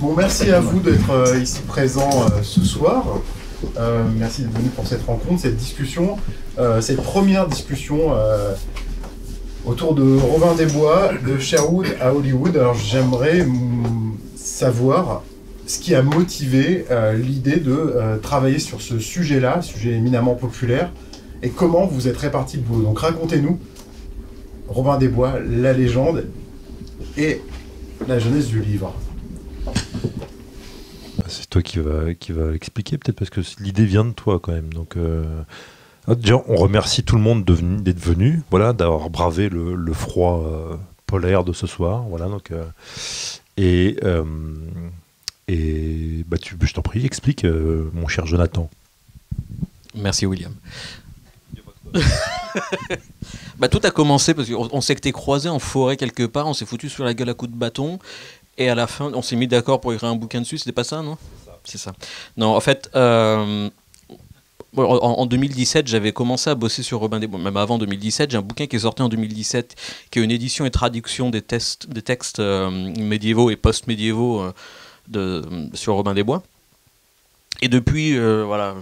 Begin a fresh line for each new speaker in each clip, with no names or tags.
Bon, merci à vous d'être euh, ici présent euh, ce soir. Euh, merci d'être venu pour cette rencontre, cette discussion, cette première discussion autour de Robin Desbois, de Sherwood à Hollywood. Alors j'aimerais savoir ce qui a motivé l'idée de travailler sur ce sujet-là, sujet éminemment populaire, et comment vous êtes répartis de vous. Donc racontez-nous Robin Desbois, la légende et la jeunesse du livre. Bah, c'est toi qui va, qui va l'expliquer peut-être parce que l'idée vient de toi quand même. Donc, euh, ah, on remercie tout le monde d'être venu, voilà, d'avoir bravé le, froid euh, polaire de ce soir, voilà. Donc, euh, et et bah, tu, bah, je t'en prie, explique, mon cher Jonathan.
Merci William. bah, tout a commencé parce qu'on on, sait que t'es croisé en forêt quelque part, on s'est foutu sur la gueule à coups de bâton et à la fin, on s'est mis d'accord pour écrire un bouquin dessus, c'était pas ça, non C'est ça. Non, en fait, euh, en, 2017, j'avais commencé à bosser sur Robin des Bois, même avant 2017. J'ai un bouquin qui est sorti en 2017, qui est une édition et traduction des, tests, des textes euh, médiévaux et post-médiévaux euh, de sur Robin des Bois. Et depuis, voilà,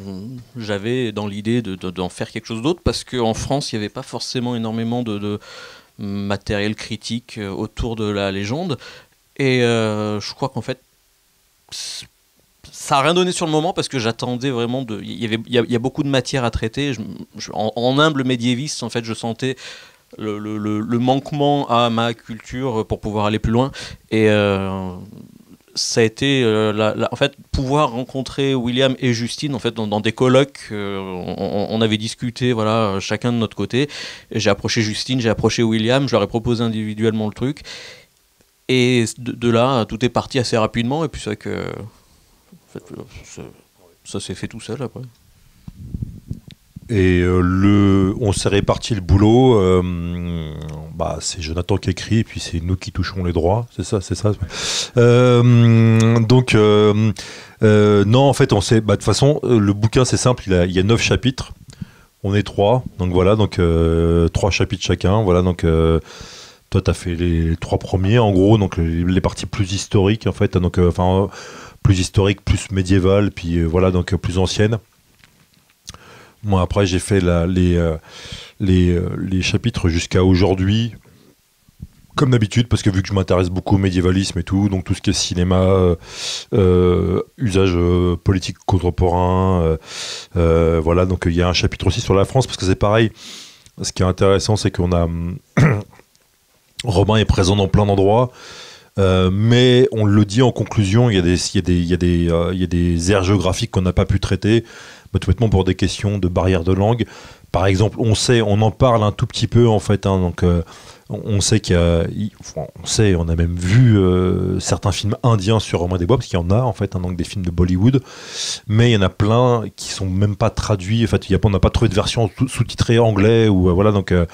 j'avais dans l'idée d'en de, faire quelque chose d'autre, parce qu'en France, il n'y avait pas forcément énormément de, de matériel critique autour de la légende. Et euh, je crois qu'en fait, ça n'a rien donné sur le moment parce que j'attendais vraiment de. Il y, avait, il, y a, beaucoup de matière à traiter. en, humble médiéviste, en fait, je sentais le, manquement à ma culture pour pouvoir aller plus loin. Et. Euh, ça a été euh, en fait pouvoir rencontrer William et Justine en fait dans, des colloques on, on, avait discuté voilà chacun de notre côté j'ai approché Justine j'ai approché William je leur ai proposé individuellement le truc et de, là, tout est parti assez rapidement, et puis c'est vrai que fait, euh, ça, s'est fait tout seul après.
Et euh, le, on s'est réparti le boulot. Euh, bah, c'est Jonathan qui écrit, et puis c'est nous qui touchons les droits. C'est ça, c'est ça. donc, non, en fait, on sait. Bah, de toute façon, le bouquin, c'est simple. Il, y a neuf chapitres. On est trois. Donc voilà, donc trois chapitres chacun. Voilà, donc toi, as fait les trois premiers, en gros, donc euh, les, parties plus historiques, en fait, hein, donc euh, enfin plus historiques, plus médiévales, puis euh, voilà, donc plus anciennes. Moi, après, j'ai fait les, chapitres jusqu'à aujourd'hui, comme d'habitude, parce que vu que je m'intéresse beaucoup au médiévalisme et tout, donc tout ce qui est cinéma, usage politique contemporain, voilà, donc il y a un chapitre aussi sur la France, parce que c'est pareil. Ce qui est intéressant, c'est qu'on a Robin est présent dans plein d'endroits. Euh, mais on le dit en conclusion, il y a des, il des, aires géographiques qu'on n'a pas pu traiter, bah, tout bêtement pour des questions de barrières de langue. Par exemple, on sait, on en parle un tout petit peu en fait. Hein, donc, euh, on sait qu'il on sait, on a même vu euh, certains films indiens sur Romain des Bois, parce qu'il y en a en fait, un hein, donc des films de Bollywood, mais il y en a plein qui sont même pas traduits. En fait, y a, on n'a pas trouvé de version sous-titrée anglais ou euh, voilà. Donc euh,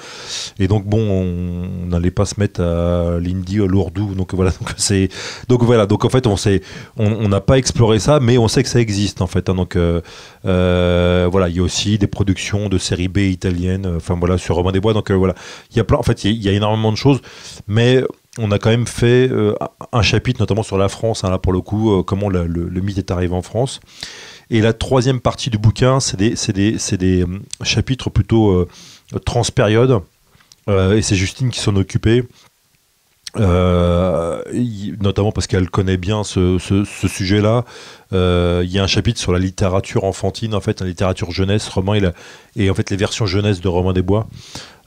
et donc bon, on n'allait pas se mettre à l'Indi à l'ourdou. Donc voilà, donc c'est, donc voilà, donc en fait, on sait, on n'a pas exploré ça, mais on sait que ça existe en fait. Hein, donc voilà, il y a aussi des productions de série B italiennes, enfin voilà, sur Romain des Bois. Donc voilà, il y a en fait, il y de choses, mais on a quand même fait euh, un chapitre, notamment sur la France, hein, là pour le coup, euh, comment le, mythe est arrivé en France. Et la troisième partie du bouquin, c'est des, des, euh, chapitres plutôt trans-période, et c'est Justine qui s'en occupait. Euh, notamment parce qu'elle connaît bien ce, sujet-là. Il euh, y a un chapitre sur la littérature enfantine, en fait, la littérature jeunesse, roman et, en fait les versions jeunesse de Romain Desbois.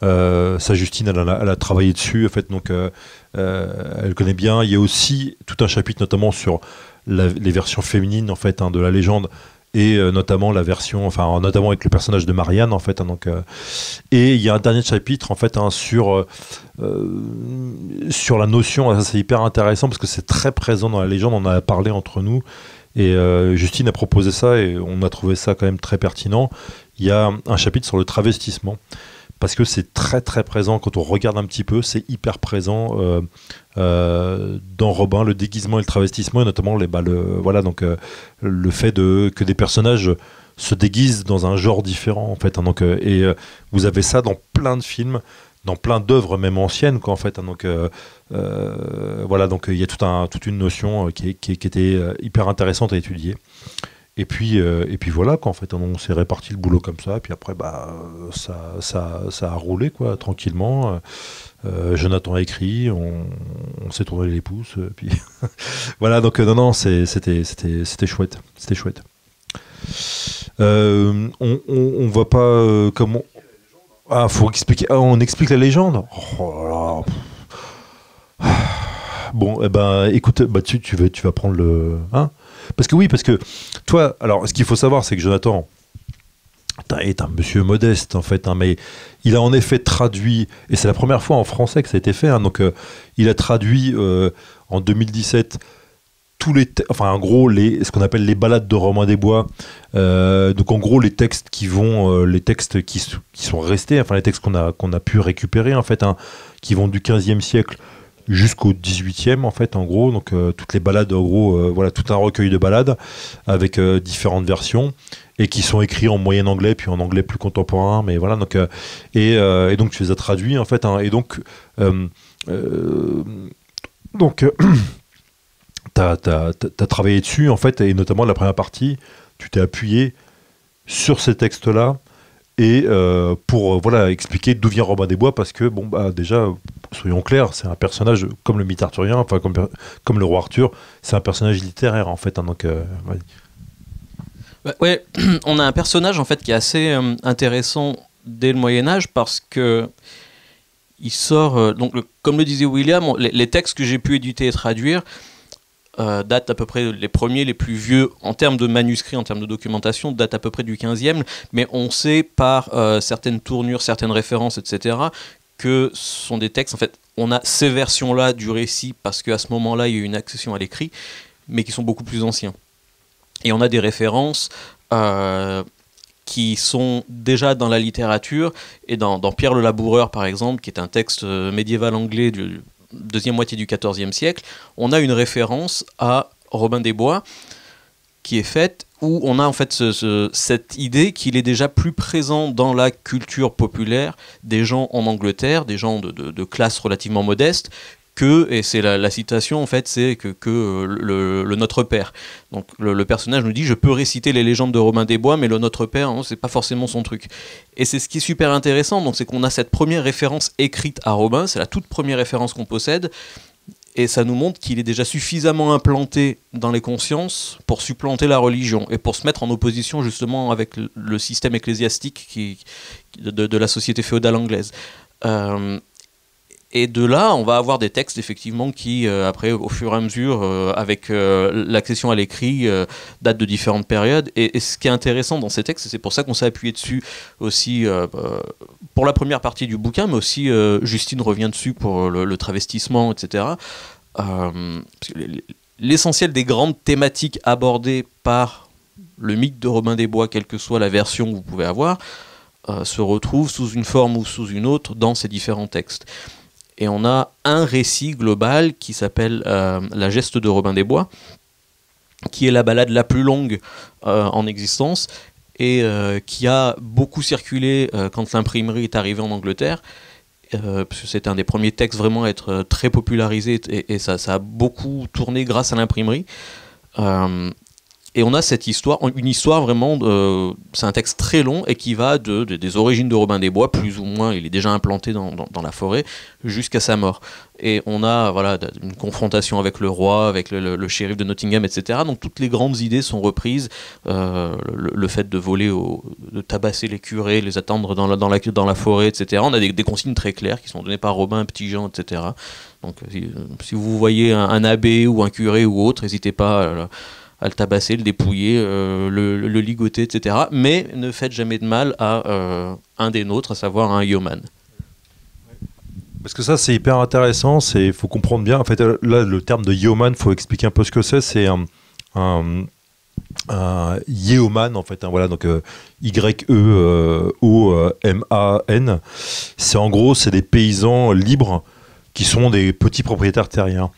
Euh, ça, Justine, elle, a, travaillé dessus, en fait, donc euh, elle connaît bien. Il y a aussi tout un chapitre, notamment sur les versions féminines, en fait, hein, de la légende et euh, notamment la version, enfin notamment avec le personnage de Marianne en fait. Hein, donc, euh, et il y a un dernier chapitre en fait hein, sur euh, sur la notion. C'est hyper intéressant parce que c'est très présent dans la légende. On en a parlé entre nous et Justine a proposé ça et on a trouvé ça quand même très pertinent. Il y a un chapitre sur le travestissement parce que c'est très très présent quand on regarde un petit peu, c'est hyper présent euh, euh, dans Robin, le déguisement et le travestissement, et notamment les, bah, le, voilà, donc, euh, le fait que des personnages se déguisent dans un genre différent en fait. Hein, donc, et vous avez ça dans plein de films dans plein d'œuvres même anciennes quoi fait hein, donc voilà donc il y a toute une notion qui, était hyper intéressante à étudier et puis, euh, et puis voilà, qu'en fait, on s'est réparti le boulot comme ça. Et puis après, bah, ça, ça, ça a roulé, quoi, tranquillement. Euh, euh Jonathan a écrit, on, s'est trouvé les pouces. puis voilà, donc euh, non, non, c'était chouette. C'était chouette. Euh, on, on, voit pas. comment... Ah, faut expliquer. Ah, on explique la légende. Oh bon, eh ben, écoute, bah, tu, tu, veux, tu vas prendre le. Hein parce que oui, parce que toi, alors ce qu'il faut savoir, c'est que Jonathan est un monsieur modeste en fait, hein, mais il a en effet traduit, et c'est la première fois en français que ça a été fait, hein, donc euh, il a traduit euh, en 2017 tous les enfin en gros les ce qu'on appelle les balades de Romain des Bois euh, donc en gros les textes qui vont les textes qui, sont restés enfin les textes qu'on a qu'on a pu récupérer en fait hein, qui vont du 15e siècle jusqu'au 18e en fait en gros donc euh, toutes les balades en gros euh, voilà tout un recueil de balades avec euh, différentes versions et qui sont écrits en moyen anglais puis en anglais plus contemporain mais voilà donc et, et, donc tu les as traduits en fait hein. et donc donc tu as travaillé dessus en fait et notamment la première partie tu t'es appuyé sur ces textes là et euh, pour euh, voilà expliquer d'où vient Robin des Bois parce que bon bah déjà soyons clairs c'est un personnage comme le mythe arthurien enfin comme, le roi Arthur c'est un personnage littéraire en fait Oui, hein, donc euh,
bah, ouais. on a un personnage en fait qui est assez intéressant dès le Moyen Âge parce que il sort donc comme le disait William les, textes que j'ai pu éditer et traduire euh, date à peu près, les premiers, les plus vieux, en termes de manuscrits, en termes de documentation, date à peu près du 15e, mais on sait par euh, certaines tournures, certaines références, etc., que ce sont des textes, en fait, on a ces versions-là du récit parce qu'à ce moment-là, il y a eu une accession à l'écrit, mais qui sont beaucoup plus anciens. Et on a des références euh, qui sont déjà dans la littérature, et dans, dans, Pierre le Laboureur, par exemple, qui est un texte médiéval anglais du, deuxième moitié du XIVe siècle, on a une référence à Robin des Bois qui est faite où on a en fait cette idée qu'il est déjà plus présent dans la culture populaire des gens en Angleterre, des gens de, de classe relativement modeste, que, et c'est la, citation en fait, c'est que, que euh, le, Notre Père. Donc le, personnage nous dit je peux réciter les légendes de Romain des Bois, mais le Notre Père, hein, c'est pas forcément son truc. Et c'est ce qui est super intéressant, donc c'est qu'on a cette première référence écrite à Romain, c'est la toute première référence qu'on possède, et ça nous montre qu'il est déjà suffisamment implanté dans les consciences pour supplanter la religion et pour se mettre en opposition justement avec le système ecclésiastique qui, de, la société féodale anglaise. Euh, et de là, on va avoir des textes effectivement qui, euh, après, au fur et à mesure, euh, avec euh, l'accession à l'écrit, datent de différentes périodes. Et, ce qui est intéressant dans ces textes, c'est pour ça qu'on s'est appuyé dessus aussi bah, pour la première partie du bouquin, mais aussi Justine revient dessus pour le, le travestissement, etc. L'essentiel des grandes thématiques abordées par le mythe de Robin des Bois, quelle que soit la version que vous pouvez avoir, se retrouve sous une forme ou sous une autre dans ces différents textes et on a un récit global qui s'appelle euh, La geste de Robin des Bois, qui est la balade la plus longue euh, en existence et euh, qui a beaucoup circulé quand l'imprimerie est arrivée en Angleterre. parce c'est un des premiers textes vraiment à être très popularisé et, ça, ça, a beaucoup tourné grâce à l'imprimerie. Et on a cette histoire, une histoire vraiment, c'est un texte très long et qui va de, des origines de Robin des Bois, plus ou moins, il est déjà implanté dans, la forêt, jusqu'à sa mort. Et on a voilà, une confrontation avec le roi, avec le, shérif de Nottingham, etc. Donc toutes les grandes idées sont reprises. Euh, le, fait de voler, au, de tabasser les curés, les attendre dans la, dans la forêt, etc. On a des, des consignes très claires qui sont données par Robin, Petit Jean, etc. Donc euh, euh, si, vous voyez un, un, abbé ou un curé ou autre, n'hésitez pas à le tabasser, le dépouiller, euh, le, ligoter, etc. Mais ne faites jamais de mal à euh, un des nôtres, à savoir un yeoman. Parce que
ça, c'est hyper intéressant, il faut comprendre bien. En fait, euh, là, le terme de yeoman, il faut expliquer un peu ce que c'est. C'est un, yeoman, en fait. Hein, voilà, donc Y-E-O-M-A-N. E c'est en gros, c'est des paysans libres qui sont des petits propriétaires terriens.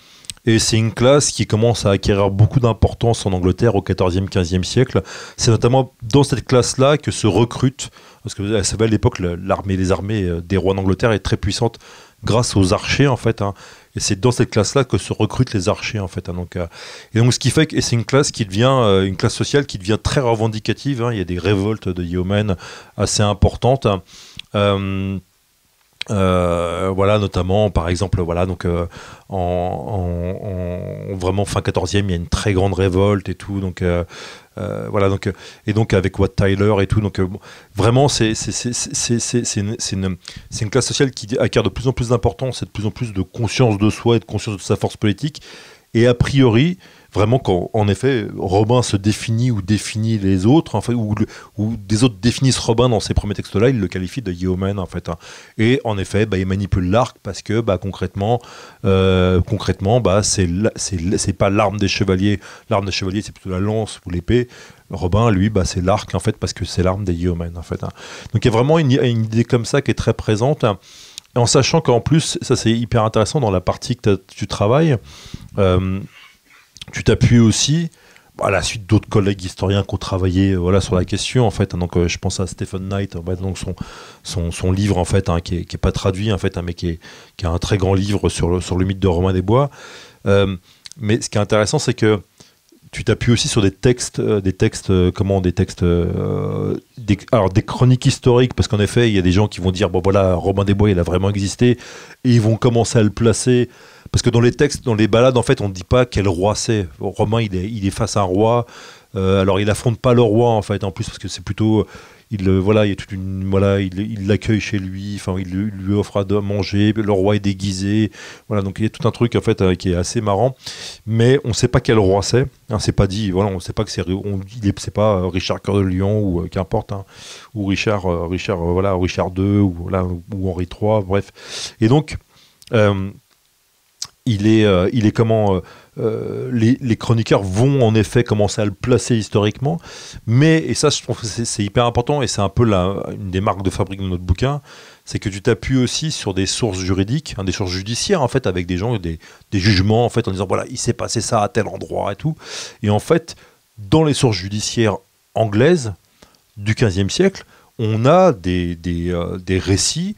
Et c'est une classe qui commence à acquérir beaucoup d'importance en Angleterre au 14e, 15e siècle. C'est notamment dans cette classe-là que se recrute, parce que ça savez, à l'époque, l'armée, les armées euh, des rois d'Angleterre est très puissante grâce aux archers en fait. Hein. Et c'est dans cette classe-là que se recrutent les archers en fait. Hein. Donc, euh, et donc ce qui fait que c'est une classe qui devient euh, une classe sociale qui devient très revendicative. Hein. Il y a des révoltes de yeomen assez importantes. Euh, voilà, notamment, par exemple, voilà, donc euh, en, vraiment fin 14e, il y a une très grande révolte et tout, donc euh, voilà, donc et donc avec Watt Tyler et tout, donc vraiment, c'est une, une, une, classe sociale qui acquiert de plus en plus d'importance et de plus en plus de conscience de soi et de conscience de sa force politique, et a priori, vraiment en effet, Robin se définit ou définit les autres, en fait, ou, ou des autres définissent Robin dans ces premiers textes-là, il le qualifie de yeoman, en fait. Hein. Et en effet, bah, il manipule l'arc parce que, bah, concrètement, euh, concrètement, bah, c'est pas l'arme des chevaliers. L'arme des chevaliers, c'est plutôt la lance ou l'épée. Robin, lui, bah, c'est l'arc, en fait, parce que c'est l'arme des yeoman, en fait. Hein. Donc il y a vraiment une, idée comme ça qui est très présente. En sachant qu'en plus, ça c'est hyper intéressant dans la partie que tu travailles, euh, tu t'appuies aussi bah, à la suite d'autres collègues historiens qui ont travaillé euh, voilà, sur la question en fait hein. donc euh, je pense à Stephen Knight donc son, son, livre en fait hein, qui, n'est pas traduit en fait hein, mais qui est, un très grand livre sur le, sur le mythe de Romain des Bois euh, mais ce qui est intéressant c'est que tu t'appuies aussi sur des textes, euh, des textes, euh, comment, des textes, euh, des, alors des chroniques historiques, parce qu'en effet, il y a des gens qui vont dire, bon voilà, Robin des Bois, il a vraiment existé, et ils vont commencer à le placer. Parce que dans les textes, dans les balades, en fait, on ne dit pas quel roi c'est. Romain, il est, il est face à un roi. alors, il affronte pas le roi, en fait, en plus, parce que c'est plutôt il euh, voilà, il y a toute une voilà, il l'accueille chez lui, enfin il lui offre à manger, le roi est déguisé, voilà donc il y a tout un truc en fait euh, qui est assez marrant, mais on sait pas quel roi c'est, hein, c'est pas dit, voilà, on sait pas que c'est, c'est pas euh, Richard coeur de Lion ou qu'importe, hein, ou Richard Richard voilà Richard II ou là, ou Henri III, bref, et donc il est, euh, il est comment euh, euh, les, chroniqueurs vont en effet commencer à le placer historiquement, mais et ça je trouve que c'est hyper important et c'est un peu la, une des marques de fabrique de notre bouquin, c'est que tu t'appuies aussi sur des sources juridiques, hein, des sources judiciaires en fait avec des gens, des, des jugements en fait en disant voilà il s'est passé ça à tel endroit et tout, et en fait dans les sources judiciaires anglaises du 15 siècle, on a des, des, des récits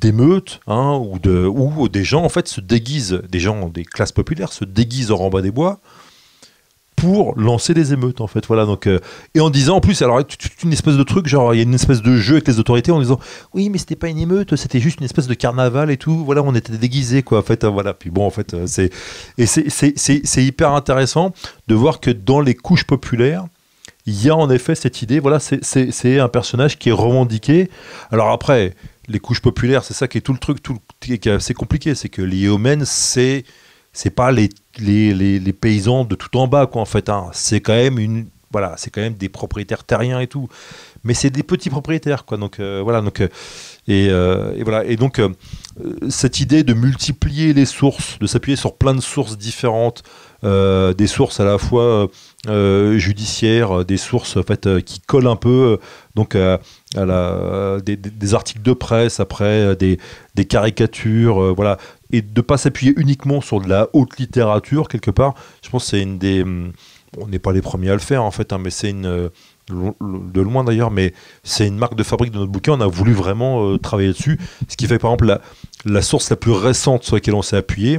d'émeutes hein, ou où des gens en fait se déguisent, des gens des classes populaires se déguisent en bas des bois pour lancer des émeutes en fait voilà donc euh, et en disant en plus alors une espèce de truc genre il y a une espèce de jeu avec les autorités en disant oui mais c'était pas une émeute c'était juste une espèce de carnaval et tout voilà on était déguisés quoi en fait hein, voilà puis bon en fait euh, c'est et c'est hyper intéressant de voir que dans les couches populaires il y a en effet cette idée voilà c'est un personnage qui est revendiqué alors après les couches populaires. C'est ça qui est tout le truc, tout qui est assez compliqué. C'est que les hommes, c'est c'est pas les, les, les, paysans de tout en bas, quoi, en fait. Hein. C'est quand même une. Voilà, c'est quand même des propriétaires terriens et tout, mais c'est des petits propriétaires, quoi. Donc euh, voilà, donc euh, euh, et, voilà, et donc cette idée de multiplier les sources, de s'appuyer sur plein de sources différentes, des sources à la fois judiciaires, des sources en fait qui collent un peu, donc euh, des, articles de presse, après euh, des, caricatures, euh, voilà, et de ne pas s'appuyer uniquement sur de la haute littérature quelque part. Je pense que c'est une des, hum, on n'est pas les premiers à le faire en fait, hein, mais c'est une de loin d'ailleurs, mais c'est une marque de fabrique de notre bouquin. On a voulu vraiment travailler dessus. Ce qui fait par exemple la, source la plus récente sur laquelle on s'est appuyé,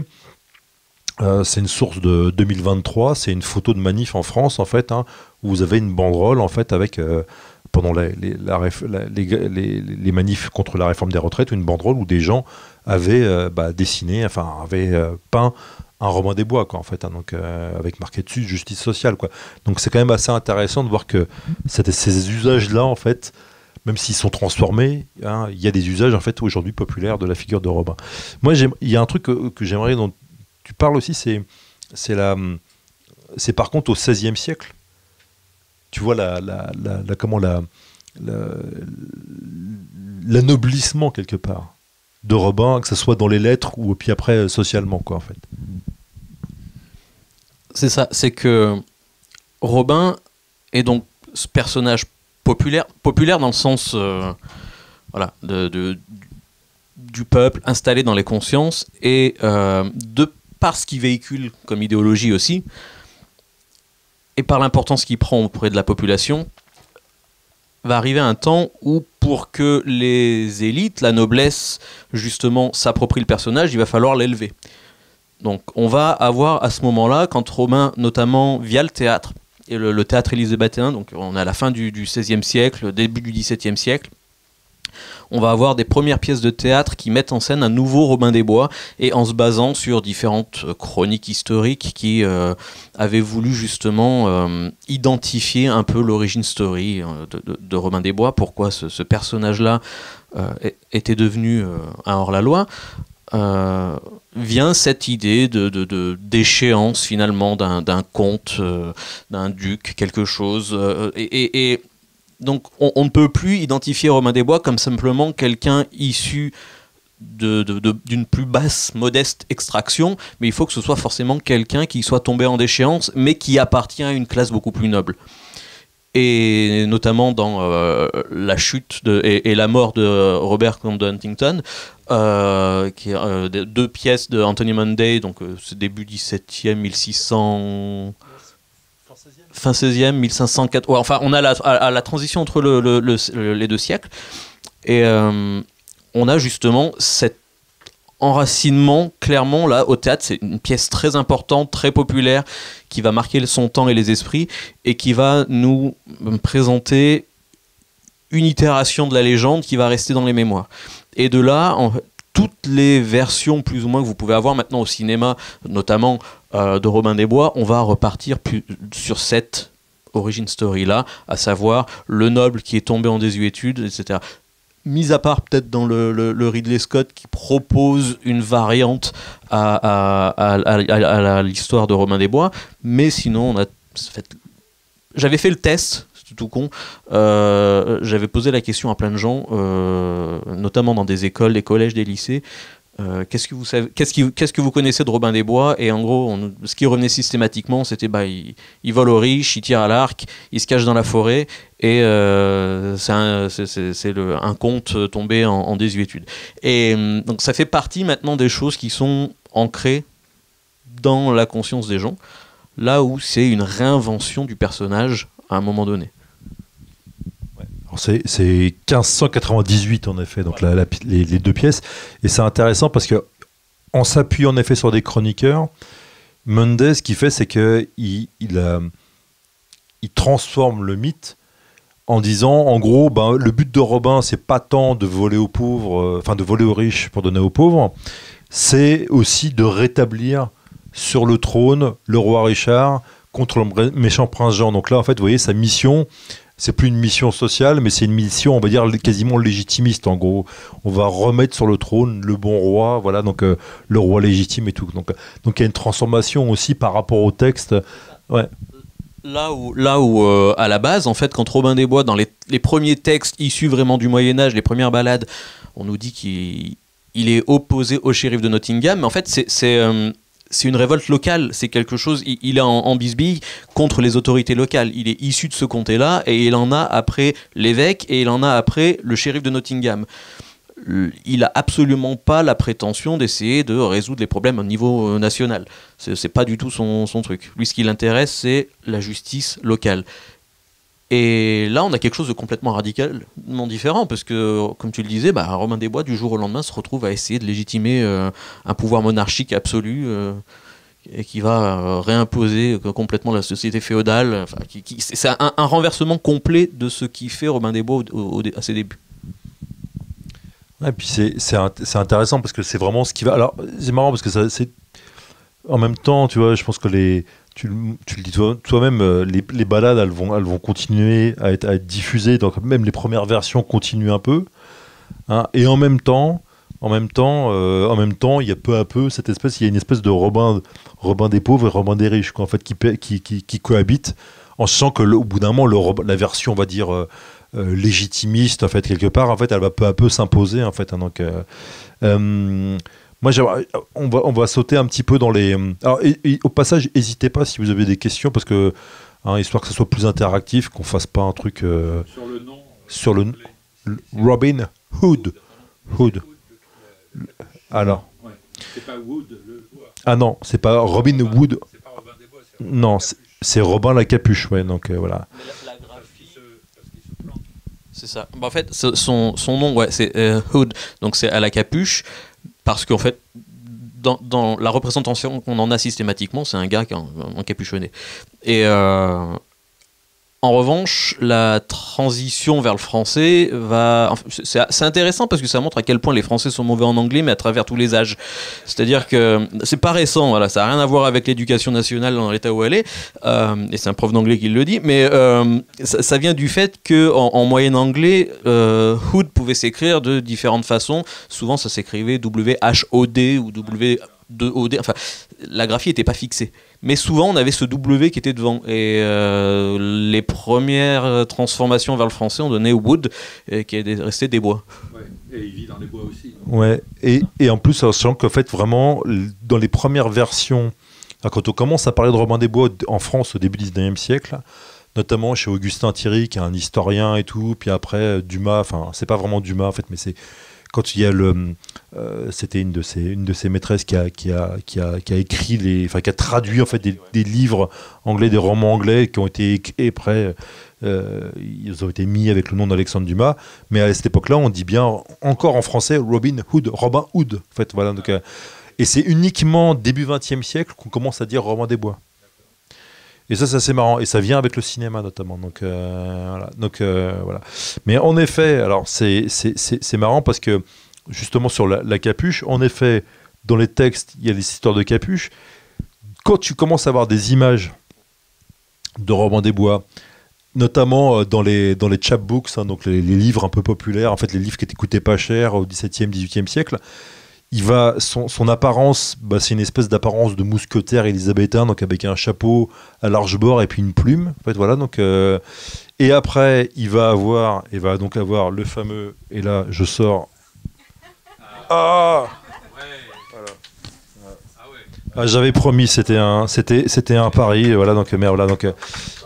c'est une source de 2023. C'est une photo de manif en France en fait, hein, où vous avez une banderole en fait avec pendant les, les, manifs contre la réforme des retraites une banderole où des gens avaient euh, bah, dessiné, enfin avaient euh, peint un roman des bois quoi en fait hein, donc euh, avec marqué dessus justice sociale quoi donc c'est quand même assez intéressant de voir que ces usages là en fait même s'ils sont transformés, hein, il y a des usages en fait aujourd'hui populaires de la figure de Robin. Moi, il y a un truc que, j'aimerais dont tu parles aussi, c'est c'est par contre au XVIe siècle tu vois, la, la, comment l'anoblissement quelque part de Robin, que ce soit dans les lettres
ou puis après euh, socialement quoi en fait. C'est ça, c'est que Robin est donc ce personnage populaire, populaire dans le sens euh, voilà du peuple installé dans les consciences et euh, de par ce qu'il véhicule comme idéologie aussi, et par l'importance qu'il prend auprès de la population, va arriver un temps où pour que les élites, la noblesse, justement, s'approprie le personnage, il va falloir l'élever. Donc on va avoir à ce moment-là, quand Romain, notamment via le théâtre, et le, théâtre élisabéthain, donc on est à la fin du, du XVIe siècle, début du XVIIe siècle, on va avoir des premières pièces de théâtre qui mettent en scène un nouveau Robin des Bois et en se basant sur différentes chroniques historiques qui euh, avaient voulu justement euh, identifier un peu l'origine story euh, de, Robin des Bois, pourquoi ce, personnage-là était devenu un hors-la-loi. vient cette idée de, d'échéance finalement d'un, conte, d'un duc, quelque chose. Donc on, ne peut plus identifier Romain Desbois comme simplement quelqu'un issu d'une plus basse, modeste extraction, mais il faut que ce soit forcément quelqu'un qui soit tombé en déchéance, mais qui appartient à une classe beaucoup plus noble. Et notamment dans euh, la chute et, la mort de Robert de Huntington, euh, euh, deux pièces de Anthony Monday, donc début 17e, 1600 fin 16e, 1504. enfin, on a la, transition entre les deux siècles. Et euh, on a justement cet enracinement, clairement, là, au théâtre. C'est une pièce très importante, très populaire, qui va marquer son temps et les esprits, et qui va nous euh, présenter une itération de la légende qui va rester dans les mémoires. Et de là, toutes les versions plus ou moins que vous pouvez avoir maintenant au cinéma, notamment euh, de Robin des Bois, on va repartir sur cette origin story là, à savoir le noble qui est tombé en désuétude, etc. Mis à part peut-être dans le, Ridley Scott qui propose une variante à, l'histoire de Romain des Bois, mais sinon j'avais fait le test c'est tout con. Euh, j'avais posé la question à plein de gens, euh, notamment dans des écoles, des collèges, des lycées. Euh, qu'est-ce que vous savez, qu'est-ce, qu'est-ce que vous connaissez de Robin des Bois Et en gros, ce qui revenait systématiquement, c'était bah, il, vole aux riches, il tire à l'arc, il se cache dans la forêt, et euh, c'est, un, conte tombé en, en, désuétude. Et euh, donc ça fait partie maintenant des choses qui sont ancrées dans la conscience des gens, là où c'est une réinvention du personnage à un moment donné.
C'est 1598 en effet, donc les, deux pièces. Et c'est intéressant parce que en s'appuyant en effet sur des chroniqueurs, Mendez, ce qu'il fait, c'est que euh, il, transforme le mythe en disant, en gros, ben, le but de Robin, c'est pas tant de voler aux pauvres, euh, enfin de voler aux riches pour donner aux pauvres, c'est aussi de rétablir sur le trône le roi Richard contre le méchant prince Jean. Donc là, en fait, vous voyez, sa mission, c'est plus une mission sociale, mais c'est une mission, on va dire, quasiment légitimiste, en gros. On va remettre sur le trône le bon roi, voilà, donc euh, le roi légitime et tout. Donc, euh, donc il y a une transformation aussi par rapport au texte. Ouais.
Là où, là où euh, à la base, en fait, quand Robin des Bois, dans les, premiers textes issus vraiment du Moyen-Âge, les premières balades, on nous dit qu'il il est opposé au shérif de Nottingham, mais en fait, c'est c'est une révolte locale, c'est quelque chose, il, est en, en, bisbille contre les autorités locales, il est issu de ce comté-là, et il en a après l'évêque, et il en a après le shérif de Nottingham. Il n'a absolument pas la prétention d'essayer de résoudre les problèmes au niveau euh, national. Ce n'est pas du tout son, son truc. Lui, ce qui l'intéresse, c'est la justice locale. Et là, on a quelque chose de complètement radicalement différent, parce que, comme tu le disais, bah, Romain Desbois, du jour au lendemain, se retrouve à essayer de légitimer euh, un pouvoir monarchique absolu euh, et qui va euh, réimposer complètement la société féodale. Enfin, qui, c'est un, renversement complet de ce qui fait Romain Desbois à ses débuts. Et puis c'est intéressant parce que c'est vraiment ce qui va. Alors,
c'est marrant parce que c'est. En même temps, tu vois, je pense que les tu, le dis toi-même, euh, les, balades, elles vont, elles vont continuer à être, diffusées, donc même les premières versions continuent un peu. Hein. et en même temps, en même temps, euh, en même temps, il y a peu à peu cette espèce, il y a une espèce de Robin, Robin des pauvres et Robin des riches, en fait, qui, qui, cohabitent, en sent que au bout d'un moment, la version, on va dire euh, légitimiste, en fait, quelque part, en fait, elle va peu à peu s'imposer, en fait. Hein, donc moi, euh, on va, on va sauter un petit peu dans les. Euh, alors, au passage, n'hésitez pas si vous avez des questions, parce que, hein, histoire que ce soit plus interactif, qu'on fasse pas un truc. Euh, sur le nom. Robin Hood. Hood. Alors. C'est pas Wood, Ah non, c'est pas Robin Hood Wood. non, c'est Robin la capuche, donc voilà.
C'est ça. Bah, en fait, son, nom, ouais, c'est Hood, donc c'est à la capuche parce qu'en fait, dans, la représentation qu'on en a systématiquement, c'est un gars qui est Et, euh, en revanche, la transition vers le français va. C'est intéressant parce que ça montre à quel point les Français sont mauvais en anglais, mais à travers tous les âges. C'est-à-dire que c'est pas récent, voilà, ça n'a rien à voir avec l'éducation nationale dans l'état où elle est, euh, et c'est un prof d'anglais qui le dit, mais euh, ça, vient du fait qu'en en, moyen anglais, euh, Hood pouvait s'écrire de différentes façons. Souvent, ça s'écrivait W-H-O-D ou W-O-D. Enfin, la graphie n'était pas fixée mais souvent on avait ce W qui était devant. Et euh, les premières transformations vers le français, on donnait Wood, et qui est resté des bois. Ouais, et il
vit dans les bois aussi. Ouais, et, et, en plus, sachant qu'en fait, vraiment, dans les premières versions, quand on commence à parler de Robin des Bois en France au début du 19e siècle, notamment chez Augustin Thierry, qui est un historien et tout, puis après euh, Dumas, enfin, c'est pas vraiment Dumas en fait, mais c'est quand le, euh, c'était une de ses, une de maîtresses qui a, qui a, écrit les, enfin qui a traduit en fait des, livres anglais, des romans anglais qui ont été écrits après, euh, ils ont été mis avec le nom d'Alexandre Dumas. Mais à cette époque-là, on dit bien encore en français Robin Hood, Robin Hood. fait, voilà. Donc, euh, et c'est uniquement début XXe siècle qu'on commence à dire Robin des Bois. Et ça, c'est assez marrant. Et ça vient avec le cinéma, notamment. Donc, euh, voilà. Donc, euh, voilà. Mais en effet, alors, c'est marrant parce que, justement, sur la, capuche, en effet, dans les textes, il y a des histoires de capuche. Quand tu commences à avoir des images de Robin des Bois, notamment euh, dans les, dans les chapbooks, hein, donc les, livres un peu populaires, en fait, les livres qui étaient coûtaient pas cher au XVIIe, XVIIIe siècle, il va son, apparence bah, c'est une espèce d'apparence de mousquetaire élisabétain donc avec un chapeau à large bord et puis une plume fait voilà donc euh, et après il va avoir il va donc avoir le fameux et là je sors ah ah, j'avais promis, c'était un, c'était, c'était un pari. Voilà, donc merde, là, donc euh,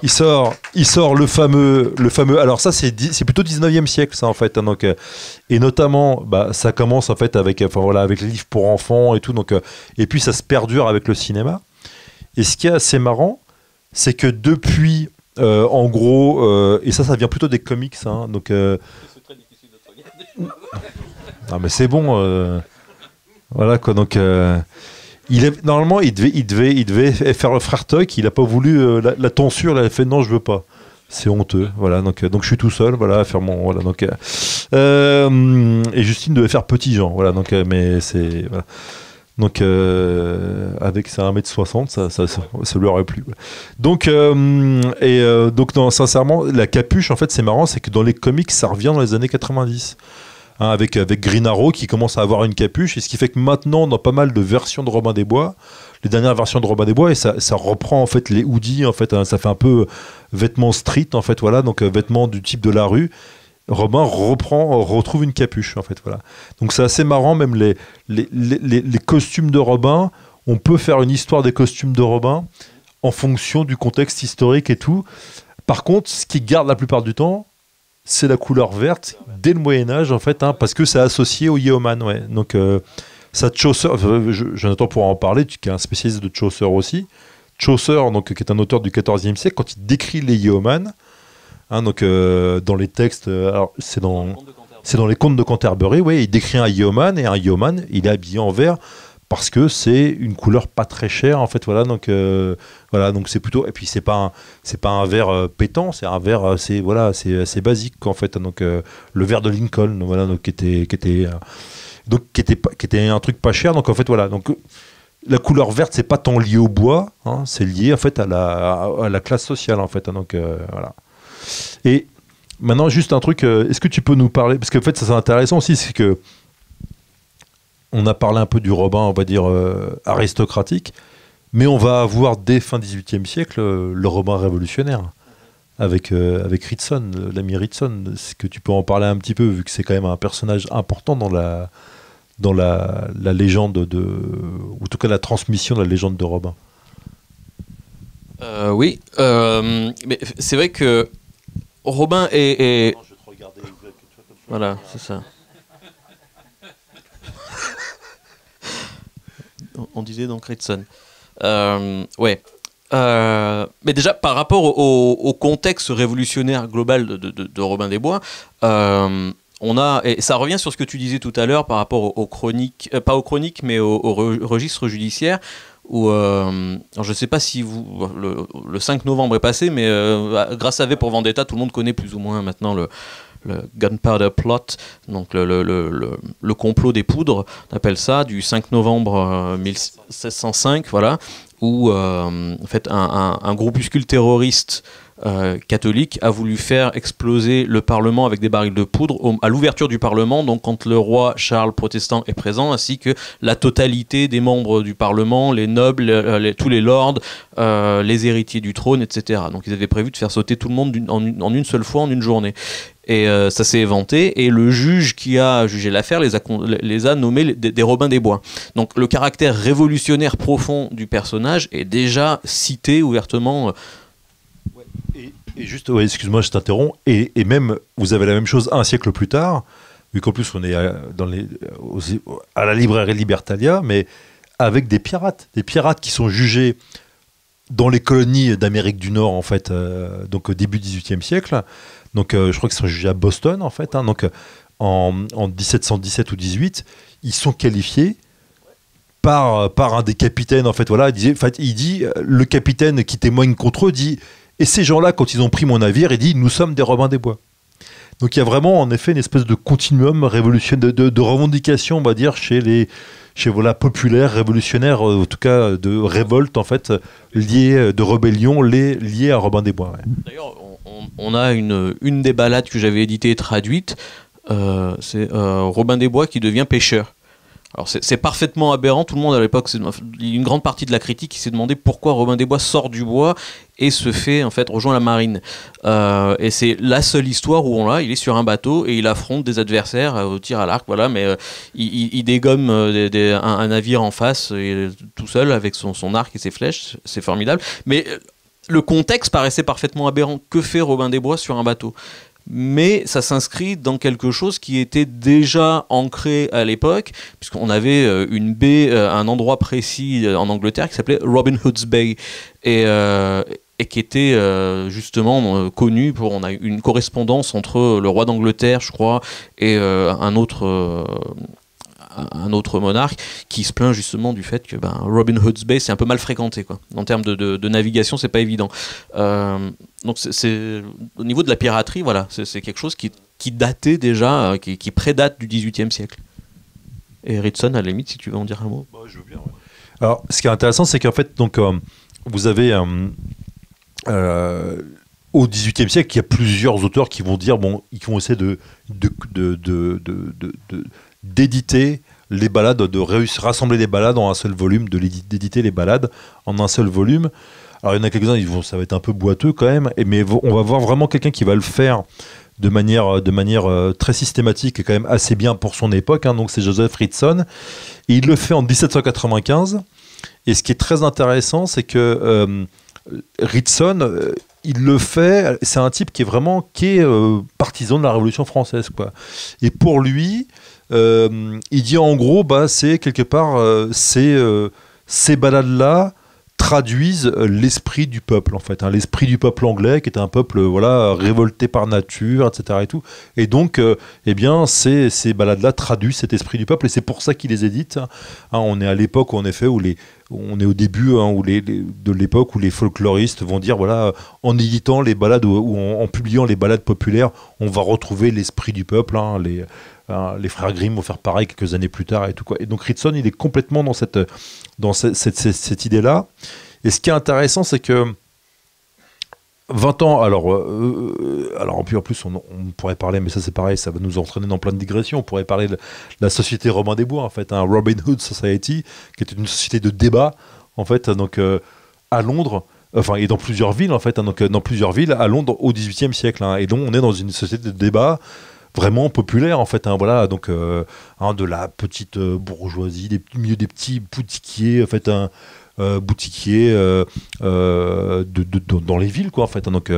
il sort, il sort le fameux, le fameux. Alors ça, c'est, c'est plutôt 19e siècle, ça en fait. Hein, donc euh, et notamment, bah, ça commence en fait avec, voilà, avec les livres pour enfants et tout. Donc euh, et puis ça se perdure avec le cinéma. Et ce qui est assez marrant, c'est que depuis, en gros, et ça, ça vient plutôt des comics. Hein, donc non mais c'est bon. voilà quoi. Donc il normalement, il devait, faire le frère Tuck, il n'a pas voulu euh, la, tonsure, il a fait non, je veux pas. C'est honteux, voilà. Donc, euh, donc je suis tout seul, voilà, faire mon, voilà. Donc, euh, et Justine devait faire petit Jean, voilà. Donc, mais c'est, Donc, avec ça 1m60, ça, ça, lui aurait plu. Donc, et donc sincèrement, la capuche, en fait, c'est marrant, c'est que dans les comics, ça revient dans les années 90. Hein, avec, avec Green qui commence à avoir une capuche, et ce qui fait que maintenant, dans pas mal de versions de Robin des Bois, les dernières versions de Robin des Bois, et ça, reprend en fait les hoodies, en fait, hein, ça fait un peu vêtements street, en fait, voilà, donc euh, vêtements du type de la rue. Robin reprend, retrouve une capuche, en fait, voilà. Donc c'est assez marrant, même les, les, les costumes de Robin, on peut faire une histoire des costumes de Robin en fonction du contexte historique et tout. Par contre, ce qui garde la plupart du temps, c'est la couleur verte dès le Moyen Âge en fait, hein, parce que c'est associé au Yeoman. Ouais. Donc euh, ça Chaucer, Jonathan pourra en parler, Tu es un spécialiste de Chaucer aussi. Chaucer, donc, qui est un auteur du XIVe siècle, quand il décrit les Yeoman, hein, donc euh, dans les textes, euh, c'est dans, les contes de Canterbury, ouais, il décrit un Yeoman et un Yeoman, il est habillé en vert parce que c'est une couleur pas très chère en fait voilà donc euh, voilà donc c'est plutôt et puis c'est pas c'est pas un verre euh, pétant c'est un verre assez euh, voilà c'est assez basique en fait donc le verre de Lincoln voilà donc qui était qui était donc qui était qui était un truc pas cher donc en fait voilà donc la couleur verte c'est pas tant lié au bois hein, c'est lié en fait à la à, la classe sociale en fait hein, donc voilà et maintenant juste un truc est-ce que tu peux nous parler parce que, en fait ça c'est intéressant aussi c'est que on a parlé un peu du Robin, on va dire, euh, aristocratique, mais on va avoir dès fin 18e siècle euh, le Robin révolutionnaire avec, euh, avec Ritson, l'ami Ritson. Est-ce que tu peux en parler un petit peu, vu que c'est quand même un personnage important dans la, dans la, légende de. ou en tout cas la transmission de la légende de Robin
Oui, mais c'est vrai que Robin est. je te voilà, c'est ça. on disait dans Credson. Euh, ouais. Euh, mais déjà, par rapport au, contexte révolutionnaire global de, Robin des Bois, euh, on a, et ça revient sur ce que tu disais tout à l'heure par rapport aux, chroniques, pas aux chroniques, mais aux, registre judiciaire registres judiciaires, où je ne sais pas si vous, le, 5 novembre est passé, mais grâce à V pour Vendetta, tout le monde connaît plus ou moins maintenant le, le Gunpowder Plot, donc le, complot des poudres, on appelle ça, du 5 novembre 1605, euh, voilà, où euh, en fait, un, un, un groupuscule terroriste euh, catholique a voulu faire exploser le Parlement avec des barils de poudre à l'ouverture du Parlement, donc quand le roi Charles protestant est présent, ainsi que la totalité des membres du Parlement, les nobles, euh, euh, tous les lords, les héritiers du trône, etc. Donc ils avaient prévu de faire sauter tout le monde en, une, seule fois, en une journée. Et ça s'est éventé. Et le juge qui a jugé l'affaire les a, nommés des, des, Robins des Bois. Donc le caractère révolutionnaire profond du personnage est déjà cité ouvertement et, juste, excuse-moi, je t'interromps. Et, et, même, vous avez la même chose un siècle plus
tard, vu qu'en plus on est à, dans les, à la librairie Libertalia, mais avec des pirates, des pirates qui sont jugés dans les colonies d'Amérique du Nord, en fait, euh, donc au début du XVIIIe siècle. Donc euh, je crois qu'ils sont jugés à Boston, en fait. Hein. donc en, 1717 ou 18, ils sont qualifiés par, par un des capitaines, en fait. Voilà, il, en fait, il dit, euh, le capitaine qui témoigne contre eux dit et ces gens-là, quand ils ont pris mon navire, ils dit « Nous sommes des Robins des Bois. Donc il y a vraiment, en effet, une espèce de continuum de, de, revendication, on va dire, chez les chez voilà populaires, euh, en tout cas de révolte en fait liée de rébellion liée, à Robin des Bois d'ailleurs
on, a une, une des balades que j'avais édité et traduite euh, c'est euh, Robin des Bois qui devient pêcheur c'est parfaitement aberrant, tout le monde à l'époque, une grande partie de la critique qui s'est demandé pourquoi Robin des Bois sort du bois et se fait en fait rejoint la marine. Euh, et c'est la seule histoire où on l'a, il est sur un bateau et il affronte des adversaires euh, au tir à l'arc, voilà, mais euh, il, dégomme un, navire en face tout seul avec son, son arc et ses flèches, c'est formidable. Mais le contexte paraissait parfaitement aberrant. Que fait Robin des Bois sur un bateau mais ça s'inscrit dans quelque chose qui était déjà ancré à l'époque, puisqu'on avait euh, une baie, euh, un endroit précis euh, en Angleterre qui s'appelait Robin Hood's Bay. Et, qui était justement connu pour on a une correspondance entre le roi d'Angleterre, je crois, et un autre un autre monarque qui se plaint justement du fait que ben, Robin Hood's Bay c'est un peu mal fréquenté quoi. En termes de, de, navigation, c'est pas évident. Euh, donc c'est au niveau de la piraterie, voilà, c'est quelque chose qui, qui datait déjà, euh, qui, qui, prédate du XVIIIe siècle. Et Ritson, à la limite, si tu veux en dire un mot. Bah,
Alors, ce qui est intéressant, c'est qu'en fait, donc, euh, vous avez euh, au XVIIIe siècle, il y a plusieurs auteurs qui vont dire, bon, ils vont essayer de, de, de, de d'éditer les balades, de rassembler les balades en un seul volume, de d'éditer les balades en un seul volume. Alors il y en a quelques-uns, ça va être un peu boiteux quand même, mais on va voir vraiment quelqu'un qui va le faire de manière, euh, de manière euh, très systématique et quand même assez bien pour son époque. Hein. donc c'est Joseph Ritson. Et il le fait en 1795. Et ce qui est très intéressant, c'est que euh, Ritson, il le fait. C'est un type qui est vraiment qui est partisan de la Révolution française, quoi. Et pour lui, euh, il dit en gros, bah, c'est quelque part euh, c'est euh, ces, balades-là traduisent l'esprit du peuple en fait, hein. l'esprit du peuple anglais qui est un peuple voilà révolté par nature, etc. et tout. Et donc, eh bien, ces, ces balades-là traduisent cet esprit du peuple et c'est pour ça qu'il les édite. Hein. Hein, on est à l'époque en effet où les on est au début les, de l'époque où les folkloristes vont dire voilà en éditant les balades ou, en, publiant les balades populaires on va retrouver l'esprit du peuple les, les frères Grimm vont faire pareil quelques années plus tard et tout quoi. Et donc Ritson, il est complètement dans cette, dans cette, idée-là. Et ce qui est intéressant, c'est que 20 ans, alors, euh, euh, alors en plus en plus on, pourrait parler, mais ça c'est pareil, ça va nous entraîner dans plein de digressions. On pourrait parler de la société Robin des Bois en fait, un hein, Robin Hood Society, qui est une société de débat en fait, donc euh, à Londres, enfin et dans plusieurs villes en fait, hein, donc dans plusieurs villes à Londres au XVIIIe siècle. Hein. et donc on est dans une société de débat vraiment populaire en fait. Hein, voilà, donc euh, hein, de la petite euh, bourgeoisie, des milieu des petits boutiquiers, en fait. Hein, un euh, boutiquier dans les villes quoi en fait hein. donc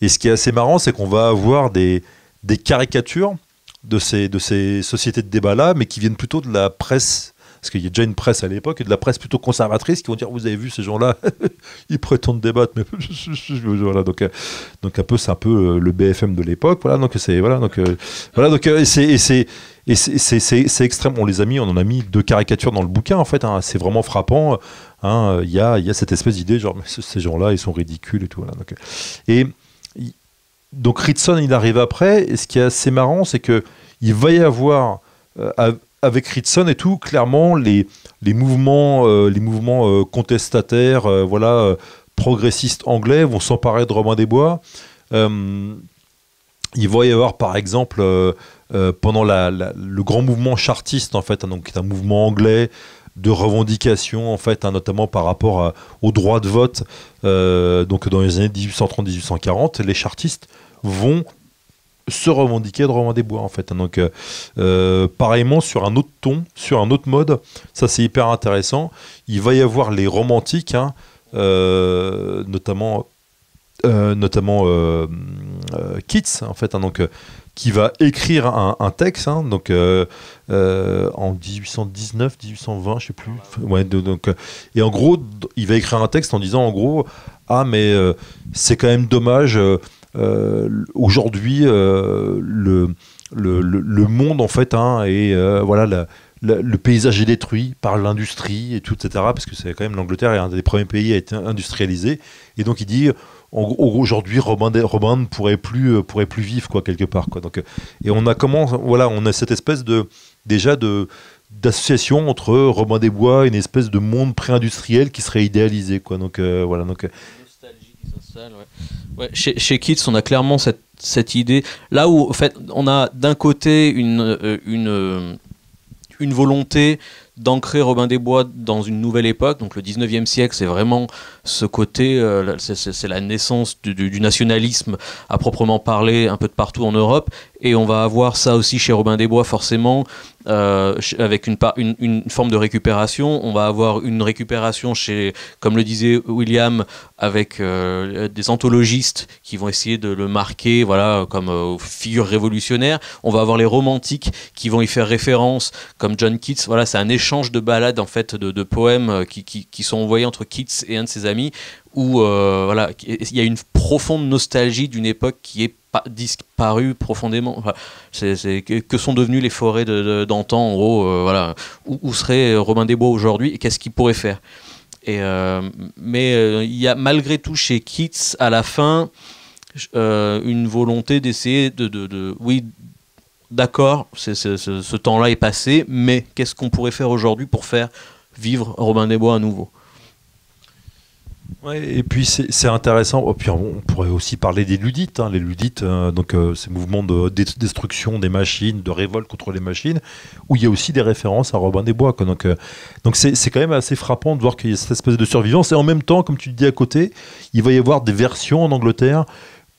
et ce qui est assez marrant c'est qu'on va avoir des, des caricatures de ces de ces sociétés de débat là mais qui viennent plutôt de la presse parce qu'il y a déjà une presse à l'époque, et de la presse plutôt conservatrice, qui vont dire, vous avez vu ces gens-là, ils prétendent débattre, mais donc, euh, donc un peu, c'est un peu euh, le BFM de l'époque, voilà, donc c'est, voilà, donc, euh, voilà, donc, c'est, c'est, et c'est extrême, on les a mis, on en a mis deux caricatures dans le bouquin, en fait, hein. c'est vraiment frappant, hein. il y, a, cette espèce d'idée, genre, mais ces gens-là, ils sont ridicules et tout, donc, et donc Ritson, il arrive après, et ce qui est assez marrant, c'est que il va y avoir, avec Ritson et tout, clairement, les, les mouvements, euh, les mouvements euh, contestataires, euh, voilà, progressistes anglais vont s'emparer de Romain des Bois. il va y avoir, par exemple, pendant la, le grand mouvement chartiste, en fait, hein, donc, qui est un mouvement anglais de revendication, en fait, hein, notamment par rapport au droit de vote, donc dans les années 1830-1840, les chartistes vont se revendiquer de Romain bois en fait. Hein. Donc euh, euh, pareillement sur un autre ton, sur un autre mode, ça c'est hyper intéressant. Il va y avoir les romantiques, hein, euh, notamment euh, notamment Keats en fait. Hein, donc qui va écrire un, texte, donc en 1819, 1820, je sais plus. donc, et en gros, il va écrire un texte en disant, en gros, ah mais c'est quand même dommage. Euh, aujourd'hui euh, le, le, monde en fait et hein, euh, voilà le, paysage est détruit par l'industrie et tout, etc. Parce que c'est quand même l'Angleterre est un des premiers pays à être industrialisé. Et donc il dit aujourd'hui Robin, ne pourrait plus pourrait plus vivre quoi quelque part quoi. Donc et on a comment voilà on a cette espèce de déjà de d'association entre Robin des Bois et une espèce
de monde pré-industriel qui serait idéalisé quoi. Donc voilà donc chez, chez, Kids, on a clairement cette, idée. Là où, en fait, on a d'un côté une, euh, une, euh, une volonté d'ancrer Robin des Bois dans une nouvelle époque. Donc le 19e siècle, c'est vraiment ce côté, euh, c'est la naissance du, nationalisme à proprement parler un peu de partout en Europe. Et on va avoir ça aussi chez Robin des Bois, forcément, euh, avec une, une, forme de récupération. On va avoir une récupération chez, comme le disait William, avec euh, des anthologistes qui vont essayer de le marquer voilà, comme figure révolutionnaire. On va avoir les romantiques qui vont y faire référence, comme John Keats. Voilà, c'est un échange de balades en fait de, poèmes euh, qui, sont envoyés entre Keats et un de ses amis où euh, voilà il y a une profonde nostalgie d'une époque qui est pas disparue profondément. c'est, que sont devenues les forêts d'antan en gros euh, voilà où, serait Romain Bois aujourd'hui et qu'est-ce qu'il pourrait faire. Et mais il y a malgré tout chez Keats à la fin. une volonté d'essayer de, de, de, oui d'accord, ce temps-là est passé, mais qu'est-ce qu'on pourrait faire aujourd'hui pour faire vivre Robin des Bois à nouveau et puis c'est intéressant. Oh, on,
pourrait aussi parler des ludites. Hein, les ludites, euh, donc euh, ces mouvements de destruction des machines, de révolte contre les machines, où il y a aussi des références à Robin des Bois. donc euh, donc c'est quand même assez frappant de voir qu'il y a cette espèce de survivance. Et en même temps, comme tu dis à côté, il va y avoir des versions en Angleterre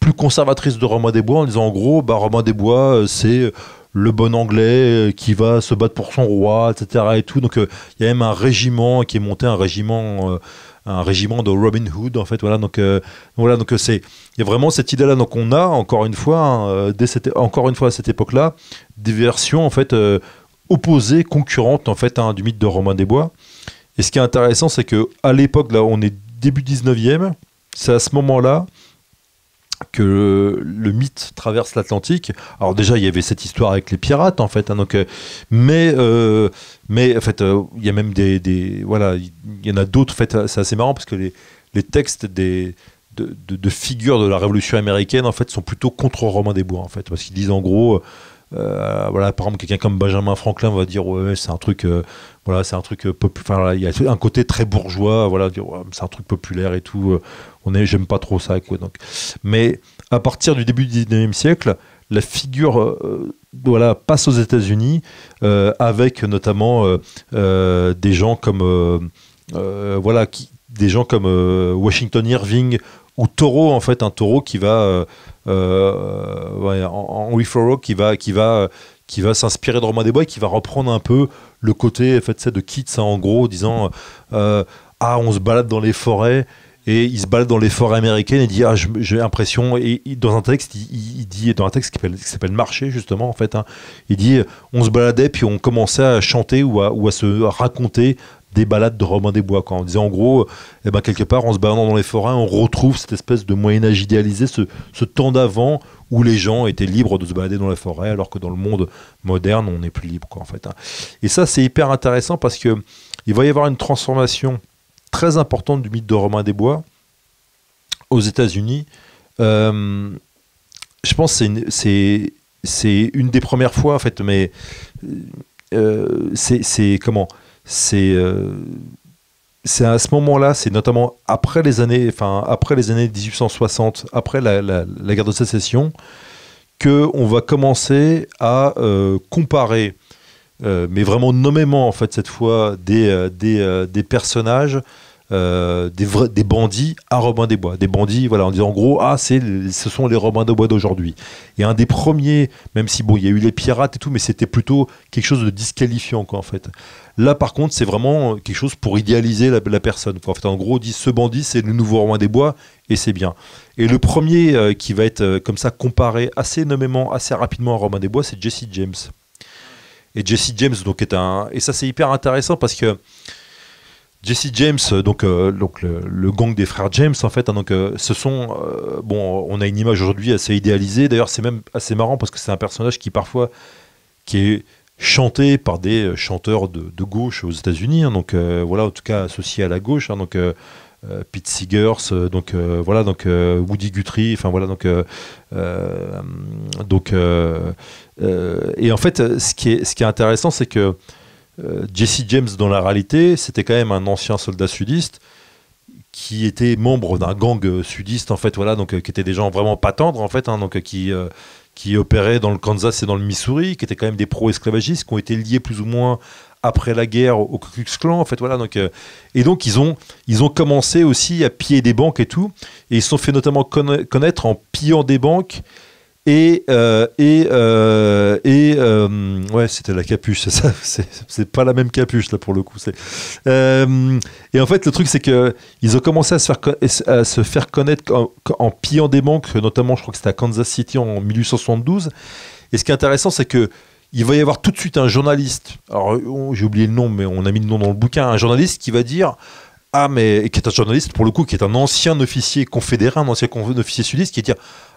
plus conservatrice de Romain bois en disant en gros, bah, Romain Bois, euh, c'est euh, le bon anglais euh, qui va se battre pour son roi, etc. Et tout. Donc il y a même un régiment qui est monté, un régiment, un régiment de Robin Hood en fait. Voilà. Donc voilà. Donc c'est il y a vraiment cette idée-là. Donc on a encore une fois, hein, dès cette, encore une fois à cette époque-là, des versions en fait opposées, concurrentes en fait hein, du mythe de Romain des Bois. Et ce qui est intéressant, c'est que à l'époque là, on est début 19e. C'est à ce moment-là que le, mythe traverse l'Atlantique. Alors déjà, il y avait cette histoire avec les pirates, en fait. Hein, donc, euh, mais, euh, mais en fait, euh, il y a même des, voilà, il y, en a d'autres. En fait, c'est assez marrant parce que les, les textes des de, de, de, figures de la Révolution américaine, en fait, sont plutôt contre Romain bois, en fait, parce qu'ils disent en gros, euh, voilà, par exemple, quelqu'un comme Benjamin Franklin va dire ouais, c'est un truc, euh, voilà, c'est un truc euh, populaire. Il y a un côté très bourgeois, voilà, c'est un truc populaire et tout. on est, j'aime pas trop ça, quoi. Donc, mais à partir du début du 19e siècle, la figure voilà, passe aux États-Unis avec notamment des gens comme voilà, des gens comme Washington Irving ou Taureau en fait, un Taureau qui va euh, en, qui va, qui va, qui va s'inspirer de Romain Desbois et qui va reprendre un peu le côté en fait, de Kits hein, en gros, disant euh, Ah, on se balade dans les forêts. Et il se balade dans les forêts américaines et dit ah j'ai l'impression et, dans un texte il, dit dans un texte qui s'appelle marché justement en fait hein, il dit on se baladait puis on commençait à chanter ou à se raconter des balades de Romain des Bois. Quoi. On disait en gros, eh ben, quelque part, en se baladant dans les forêts, on retrouve cette espèce de Moyen-Âge idéalisé, ce, temps d'avant où les gens étaient libres de se balader dans la forêt, alors que dans le monde moderne, on n'est plus libre. Quoi, en fait, hein. Et ça, c'est hyper intéressant parce que il va y avoir une transformation très importante du mythe de Romain des Bois aux États-Unis. Euh, je pense que c'est une, des premières fois, en fait, mais euh, c'est comment c'est euh, c'est à ce moment-là, c'est notamment après les années, enfin après les années 1860, après la, la, guerre de sécession, que on va commencer à euh, comparer, euh, mais vraiment nommément en fait cette fois des, des, des personnages euh, des, vrais, des bandits à Robin des Bois. Des bandits, voilà, en disant en gros, ah, c'est, ce sont les Robin des Bois d'aujourd'hui. Et un des premiers, même si bon, il y a eu les pirates et tout, mais c'était plutôt quelque chose de disqualifiant, quoi, en fait. Là, par contre, c'est vraiment quelque chose pour idéaliser la, personne. Quoi. En fait, en gros, dit ce bandit, c'est le nouveau Robin des Bois, et c'est bien. Et le premier euh, qui va être euh, comme ça comparé assez nommément, assez rapidement à Robin des Bois, c'est Jesse James. Et Jesse James, donc, est un. Et ça, c'est hyper intéressant parce que Jesse James, euh, donc, euh, donc le, gang des frères James, en fait, hein, donc, euh, ce sont. bon, on a une image aujourd'hui assez idéalisée. D'ailleurs, c'est même assez marrant parce que c'est un personnage qui, parfois, qui est chanté par des chanteurs de, gauche aux États-Unis. Hein, donc, voilà, en tout cas, associé à la gauche. Hein, donc. Pete Seegers, donc voilà, donc Woody Guthrie, enfin voilà, donc donc et en fait, ce qui est ce qui est intéressant, c'est que euh, Jesse James, dans la réalité, c'était quand même un ancien soldat sudiste qui était membre d'un gang euh, sudiste, en fait, voilà, donc euh, qui était des gens vraiment pas tendres, en fait, hein, donc qui qui opéraient dans le Kansas et dans le Missouri, qui étaient quand même des pro-esclavagistes, qui ont été liés plus ou moins après la guerre au Ku Klux Klan, en fait, voilà. Donc, et donc, ils ont, ils ont commencé aussi à piller des banques et tout, et ils se sont fait notamment connaître en pillant des banques et euh, et euh, et euh, ouais c'était la capuche ça c'est pas la même capuche là pour le coup c'est et en fait le truc c'est que ils ont commencé à se faire à se faire connaître en, en pillant des banques notamment je crois que c'était à Kansas City en 1872 et ce qui est intéressant c'est que il va y avoir tout de suite un journaliste alors j'ai oublié le nom mais on a mis le nom dans le bouquin un journaliste qui va dire ah mais qui est un journaliste pour le coup qui est un ancien officier confédéré un ancien officier sudiste qui dit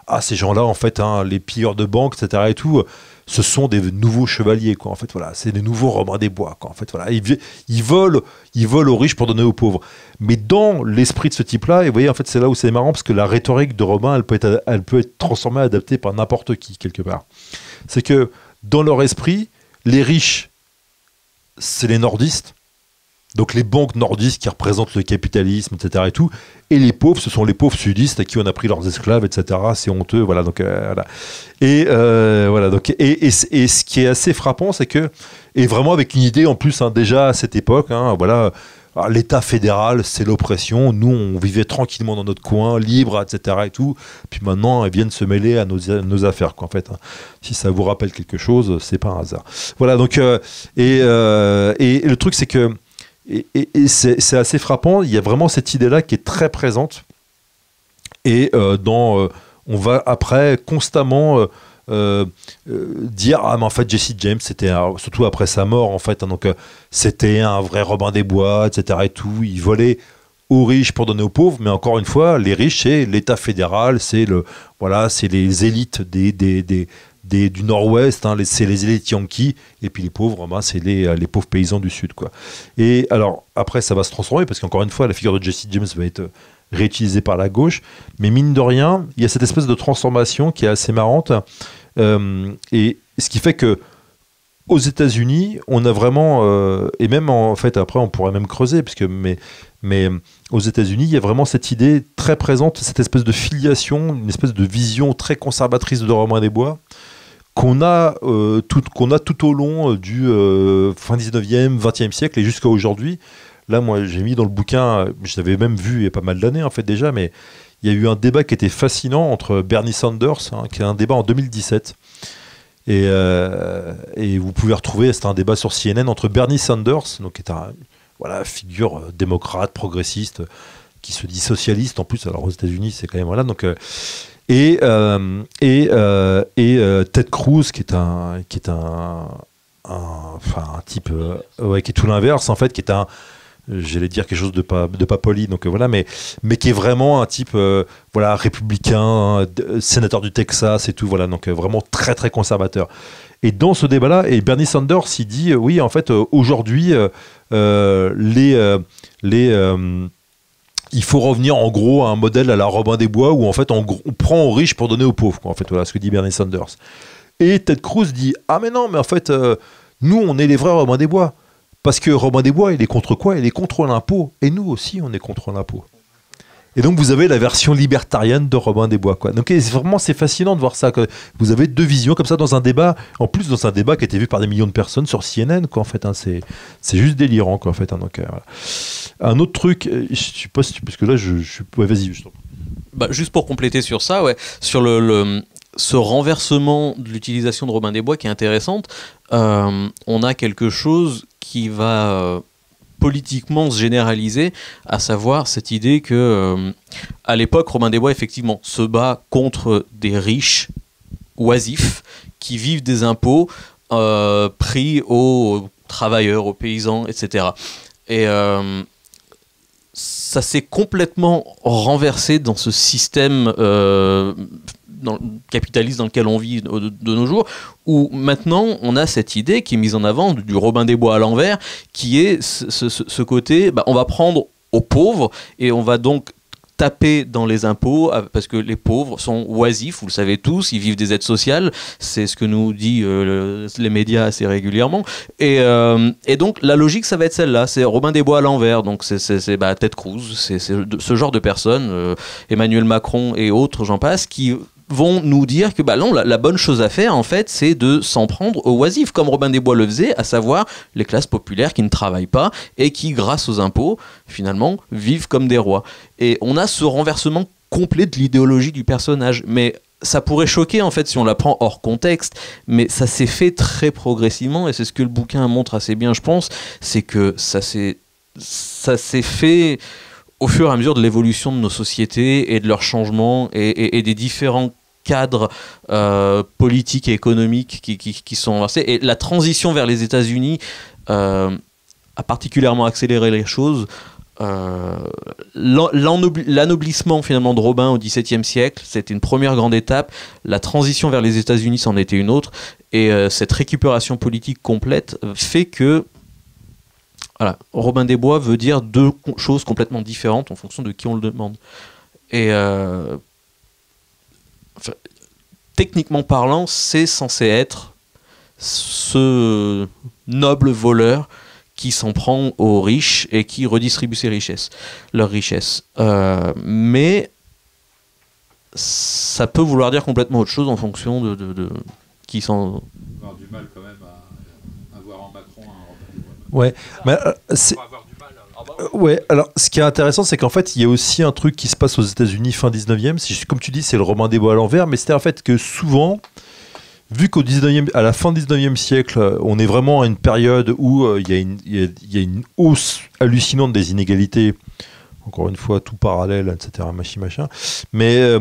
ah ces gens là en fait hein, les pilleurs de banque etc et tout ce sont des nouveaux chevaliers quoi en fait voilà c'est des nouveaux romains des bois quoi en fait voilà ils, ils volent ils volent aux riches pour donner aux pauvres mais dans l'esprit de ce type là et vous voyez en fait c'est là où c'est marrant parce que la rhétorique de Romain elle peut être elle peut être transformée adaptée par n'importe qui quelque part c'est que dans leur esprit les riches c'est les nordistes donc les banques nordistes qui représentent le capitalisme, etc. Et tout. Et les pauvres, ce sont les pauvres sudistes à qui on a pris leurs esclaves, etc. C'est honteux, voilà. Donc euh, Et euh, voilà. Donc et, et, ce qui est assez frappant, c'est que et vraiment avec une idée en plus hein, déjà à cette époque, hein, voilà. Ah, L'État fédéral, c'est l'oppression. Nous, on vivait tranquillement dans notre coin, libre, etc. Et tout. Puis maintenant, ils viennent se mêler à nos, affaires. Quoi, en fait, hein. si ça vous rappelle quelque chose, c'est pas un hasard. Voilà. Donc, euh, et, et, le truc, c'est que et, c'est assez frappant, il y a vraiment cette idée-là qui est très présente. Et euh, dans, euh, on va après constamment euh, dire Ah, mais en fait, Jesse James, c'était surtout après sa mort, en fait, hein, donc c'était un vrai Robin des Bois, etc. Et tout. Il volait aux riches pour donner aux pauvres, mais encore une fois, les riches, c'est l'État fédéral, c'est le, voilà, c'est les élites des, des, du nord-ouest, hein, c'est les élites Yankees, et puis les pauvres, ben, c'est euh, les, pauvres paysans du sud. Quoi. Et alors, après, ça va se transformer, parce qu'encore une fois, la figure de Jesse James va être euh, réutilisée par la gauche, mais mine de rien, il y a cette espèce de transformation qui est assez marrante, euh, et ce qui fait que aux États-Unis, on a vraiment, et même en, fait, après, on pourrait même creuser, puisque, mais, mais aux États-Unis, il y a vraiment cette idée très présente, cette espèce de filiation, une espèce de vision très conservatrice de Romain des Bois, qu'on a, euh, tout, qu'on a tout au long euh, du euh, fin 19e, 20e siècle et jusqu'à aujourd'hui. Là, moi, j'ai mis dans le bouquin, je l'avais même vu il y a pas mal d'années en fait déjà, mais il y a eu un débat qui était fascinant entre Bernie Sanders, hein, qui est un débat en 2017, et, et vous pouvez retrouver, c'est un débat sur CNN entre Bernie Sanders, donc qui est un voilà figure démocrate, progressiste, qui se dit socialiste en plus, alors aux États-Unis c'est quand même voilà donc et euh, et, euh, et euh, Ted Cruz qui est un qui est un, enfin un type ouais, qui est tout l'inverse en fait qui est un j'allais dire quelque chose de pas de pas poli donc voilà mais mais qui est vraiment un type voilà républicain sénateur du Texas et tout voilà donc vraiment très très conservateur et dans ce débat là et Bernie Sanders il dit oui en fait aujourd'hui les les il faut revenir en gros à un modèle à la Robin des Bois où en fait on, prend aux riches pour donner aux pauvres. Quoi. En fait, voilà ce que dit Bernie Sanders. Et Ted Cruz dit Ah, mais non, mais en fait, euh, nous on est les vrais Robin des Bois. Parce que Robin des Bois, il est contre quoi Il est contre l'impôt. Et nous aussi, on est contre l'impôt. Et donc vous avez la version libertarienne de Robin des Bois. Quoi. Donc vraiment c'est fascinant de voir ça. que Vous avez deux visions comme ça dans un débat, en plus dans un débat qui a été vu par des millions de personnes sur CNN. Quoi, en fait, hein. c'est, c'est juste délirant. Quoi, en fait, hein. donc, euh, Un autre truc, euh, je sais pas si, parce que là je, vas-y, justement
bah, juste pour compléter sur ça, ouais, sur le, ce renversement de l'utilisation de Robin des Bois qui est intéressante, euh, on a quelque chose qui va politiquement se généraliser, à savoir cette idée que, euh, à l'époque, Romain Desbois, effectivement, se bat contre des riches oisifs qui vivent des impôts euh, pris aux travailleurs, aux paysans, etc. Et euh, ça s'est complètement renversé dans ce système dans, capitaliste dans lequel on vit de, nos jours, où maintenant on a cette idée qui est mise en avant du Robin des Bois à l'envers, qui est ce, côté, bah, on va prendre aux pauvres et on va donc taper dans les impôts parce que les pauvres sont oisifs, vous le savez tous, ils vivent des aides sociales, c'est ce que nous dit euh, les médias assez régulièrement. Et, euh, et, donc la logique, ça va être celle-là, c'est Robin des Bois à l'envers, donc c'est bah, Ted Cruz, c'est ce genre de personnes, euh, Emmanuel Macron et autres, j'en passe, qui vont nous dire que bah la, bonne chose à faire, en fait, c'est de s'en prendre aux oisifs, comme Robin des Bois le faisait, à savoir les classes populaires qui ne travaillent pas et qui, grâce aux impôts, finalement, vivent comme des rois. Et on a ce renversement complet de l'idéologie du personnage. Mais ça pourrait choquer en fait si on la prend hors contexte, mais ça s'est fait très progressivement et c'est ce que le bouquin montre assez bien, je pense, c'est que ça s'est ça s'est fait au fur et à mesure de l'évolution de nos sociétés et de leurs changements et, des différents cadres euh, politiques et économiques qui, sont inversés. Et la transition vers les États-Unis euh, a particulièrement accéléré les choses. Euh, L'anoblissement finalement de Robin au XVIIe siècle, c'était une première grande étape. La transition vers les États-Unis, c'en était une autre. Et euh, cette récupération politique complète fait que voilà. Robin des Bois veut dire deux choses complètement différentes en fonction de qui on le demande. Et euh, techniquement parlant, c'est censé être ce noble voleur qui s'en prend aux riches et qui redistribue ses richesses, leurs richesses. Euh, mais ça peut vouloir dire complètement autre chose en fonction de, qui s'en. Ouais, mais euh, hein. ah bah
Ouais, alors ce qui est intéressant, c'est qu'en fait, il y a aussi un truc qui se passe aux États-Unis fin 19e. Si, comme tu dis, c'est le roman des bois à l'envers, mais c'est en fait que souvent, vu qu'au 19e, à la fin 19e siècle, euh, on est vraiment à une période où euh, il, y a une, hausse hallucinante des inégalités, encore une fois, tout parallèle, etc., machin, machin. Mais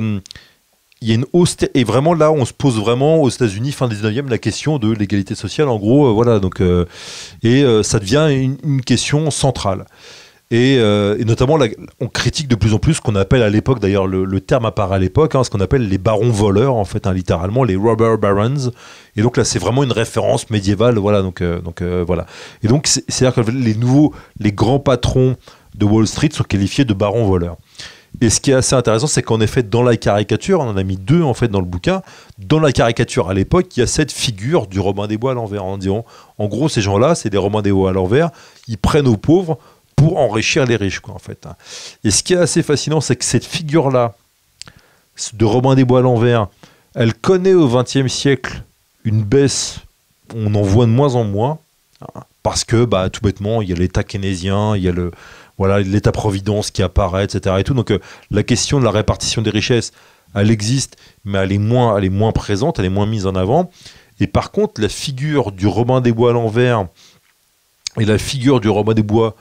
il y a une hausse et vraiment là on se pose vraiment aux États-Unis fin 19e la question de l'égalité sociale en gros euh, voilà donc euh, et euh, ça devient une, question centrale et, notamment on critique de plus en plus ce qu'on appelle à l'époque d'ailleurs le, terme apparaît à l'époque hein, ce qu'on appelle les barons voleurs en fait hein, littéralement les robber barons et donc là c'est vraiment une référence médiévale voilà donc donc voilà et donc c'est à dire que les nouveaux les grands patrons de Wall Street sont qualifiés de barons voleurs et ce qui est assez intéressant, c'est qu'en effet, dans la caricature, on en a mis deux en fait dans le bouquin. Dans la caricature à l'époque, il y a cette figure du Robin des Bois à l'envers. En hein, en gros, ces gens-là, c'est des Robin des Bois à l'envers. Ils prennent aux pauvres pour enrichir les riches, quoi, en fait. Hein. Et ce qui est assez fascinant, c'est que cette figure-là de Robin des Bois à l'envers, elle connaît au XXe siècle une baisse. On en voit de moins en moins hein, parce que, bah, tout bêtement, il y a l'État keynésien, il y a le voilà l'État providence qui apparaît, etc. Et tout. Donc euh, la question de la répartition des richesses, elle existe, mais elle est moins, elle est moins présente, elle est moins mise en avant. Et par contre, la figure du Robin des Bois à l'envers et la figure du Robin des Bois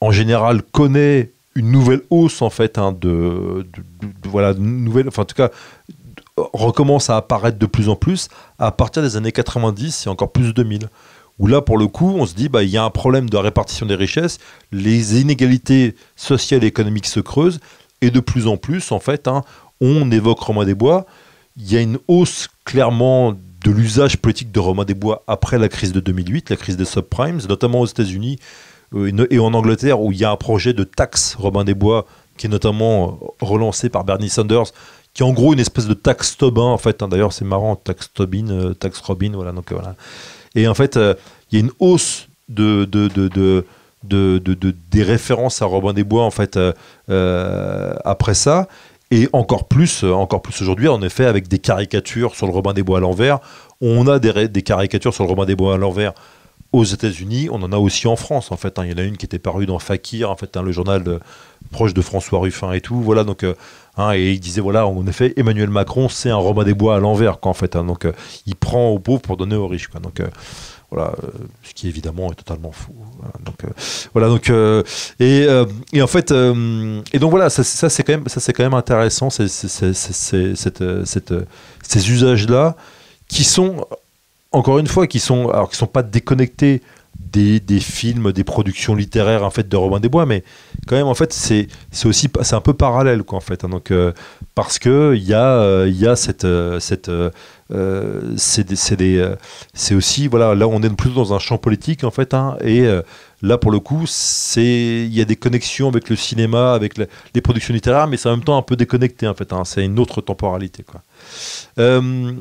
en général connaît une nouvelle hausse en fait hein, de, de, nouvelle enfin en tout cas recommence à apparaître de plus en plus à partir des années 90 et encore plus 2000 où là, pour le coup, on se dit, bah, il y a un problème de répartition des richesses, les inégalités sociales et économiques se creusent, et de plus en plus, en fait, hein, on évoque Romain des Bois, il y a une hausse clairement de l'usage politique de Romain des Bois après la crise de 2008, la crise des subprimes, notamment aux États-Unis euh, et en Angleterre, où il y a un projet de taxe Robin des Bois, qui est notamment euh, relancé par Bernie Sanders, qui est en gros une espèce de taxe Tobin, en fait. Hein. D'ailleurs, c'est marrant, taxe Tobin, euh, taxe Robin, voilà. Donc, voilà et en fait, euh, il y a une hausse de, de, des références à Robin des Bois en fait euh, euh, après ça et encore plus encore plus aujourd'hui en effet avec des caricatures sur le Robin des Bois à l'envers on a des, des caricatures sur le Robin des Bois à l'envers aux États-Unis, on en a aussi en France en fait. Hein. Il y en a une qui était parue dans Fakir, en fait, hein, le journal proche de François Ruffin et tout. Voilà donc, euh, hein, et il disait voilà, en effet, Emmanuel Macron, c'est un Romain des Bois à l'envers, quoi, en fait. donc, euh, il prend aux pauvres pour donner aux riches, quoi. Donc, euh, voilà, ce qui évidemment est totalement fou. Donc, voilà, donc, et, en fait, et donc voilà, ça, ça c'est quand même, ça c'est quand même intéressant, ces usages là qui sont encore une fois, qui sont, alors qui sont pas déconnectés des, films, des productions littéraires en fait de Robin des Bois, mais quand même en fait c'est aussi c'est un peu parallèle quoi en fait. Hein. donc euh, parce que il y a il cette c'est aussi voilà là on est plutôt dans un champ politique en fait hein, et euh, là pour le coup il y a des connexions avec le cinéma avec les productions littéraires mais c'est en même temps un peu déconnecté en fait hein. c'est une autre temporalité quoi euh,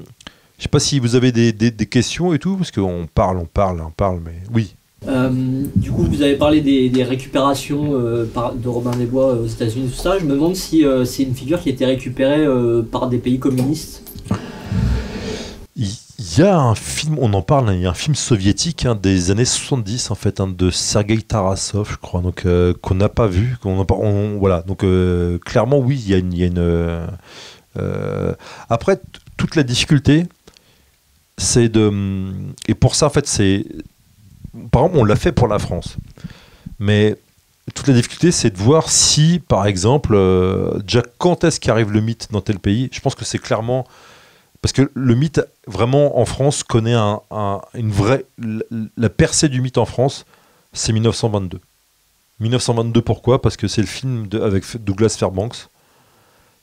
je sais pas si vous avez des, des, questions et tout, parce qu'on parle, on parle, on parle, mais oui.
Euh, du coup, vous avez parlé des, récupérations euh, de Robin des Bois euh, aux États-Unis, tout ça. Je me demande si c'est une figure qui a été récupérée par des pays communistes.
Il y a un film, on en parle, hein, il y a un film soviétique hein, des années 70 en fait, hein, de Sergei Tarasov, je crois, donc qu'on n'a pas vu, qu'on voilà. Donc clairement, oui, il il y a une après toute la difficulté, c'est de. Mm, et pour ça, en fait, c'est. Par exemple, on l'a fait pour la France. Mais toute la difficulté, c'est de voir si, par exemple, déjà euh, quand est-ce qu'arrive le mythe dans tel pays. Je pense que c'est clairement. Parce que le mythe, vraiment, en France, connaît une vraie. La percée du mythe en France, c'est 1922. 1922, pourquoi Parce que c'est le film de, avec Douglas Fairbanks.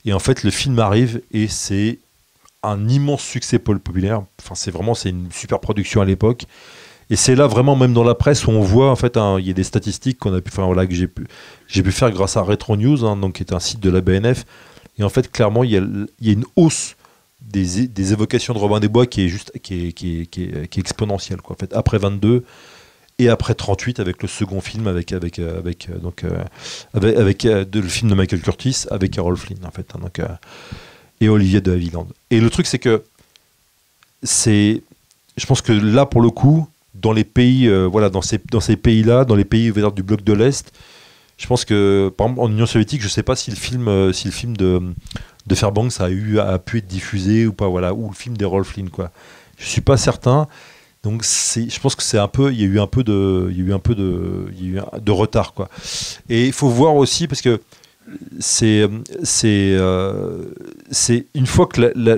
Et en fait, le film arrive et c'est un immense succès populaire. Enfin, c'est vraiment c'est une super production à l'époque. Et c'est là vraiment, même dans la presse, où on voit en fait, il y a des statistiques qu'on a pu, enfin voilà, que j'ai pu, j'ai pu faire grâce à Retro News, hein, donc qui est un site de la BNF. Et en fait, clairement, il y a, une hausse des, évocations de Robin des Bois qui est juste, qui est, exponentielle. Quoi. fait, après 22 et après 38 avec le second film avec avec euh, euh, donc euh, avec, avec de, le film de Michael Curtis avec Carol Flynn en fait. Hein, et Olivier de Havilland. Et le truc, c'est que c'est. Je pense que là, pour le coup, dans les pays, euh, voilà, dans ces, dans ces pays-là, dans les pays dire, du bloc de l'Est, je pense que, par exemple, en Union soviétique, je ne sais pas si le film, euh, si le film de, de Fairbanks a, eu, a pu être diffusé ou pas, voilà, ou le film des Flynn, quoi. Je ne suis pas certain. Donc je pense que c'est un peu, il y a eu un peu de, il y a eu un peu de, il y a eu de retard quoi. Et il faut voir aussi parce que euh, euh, c'est une fois que la,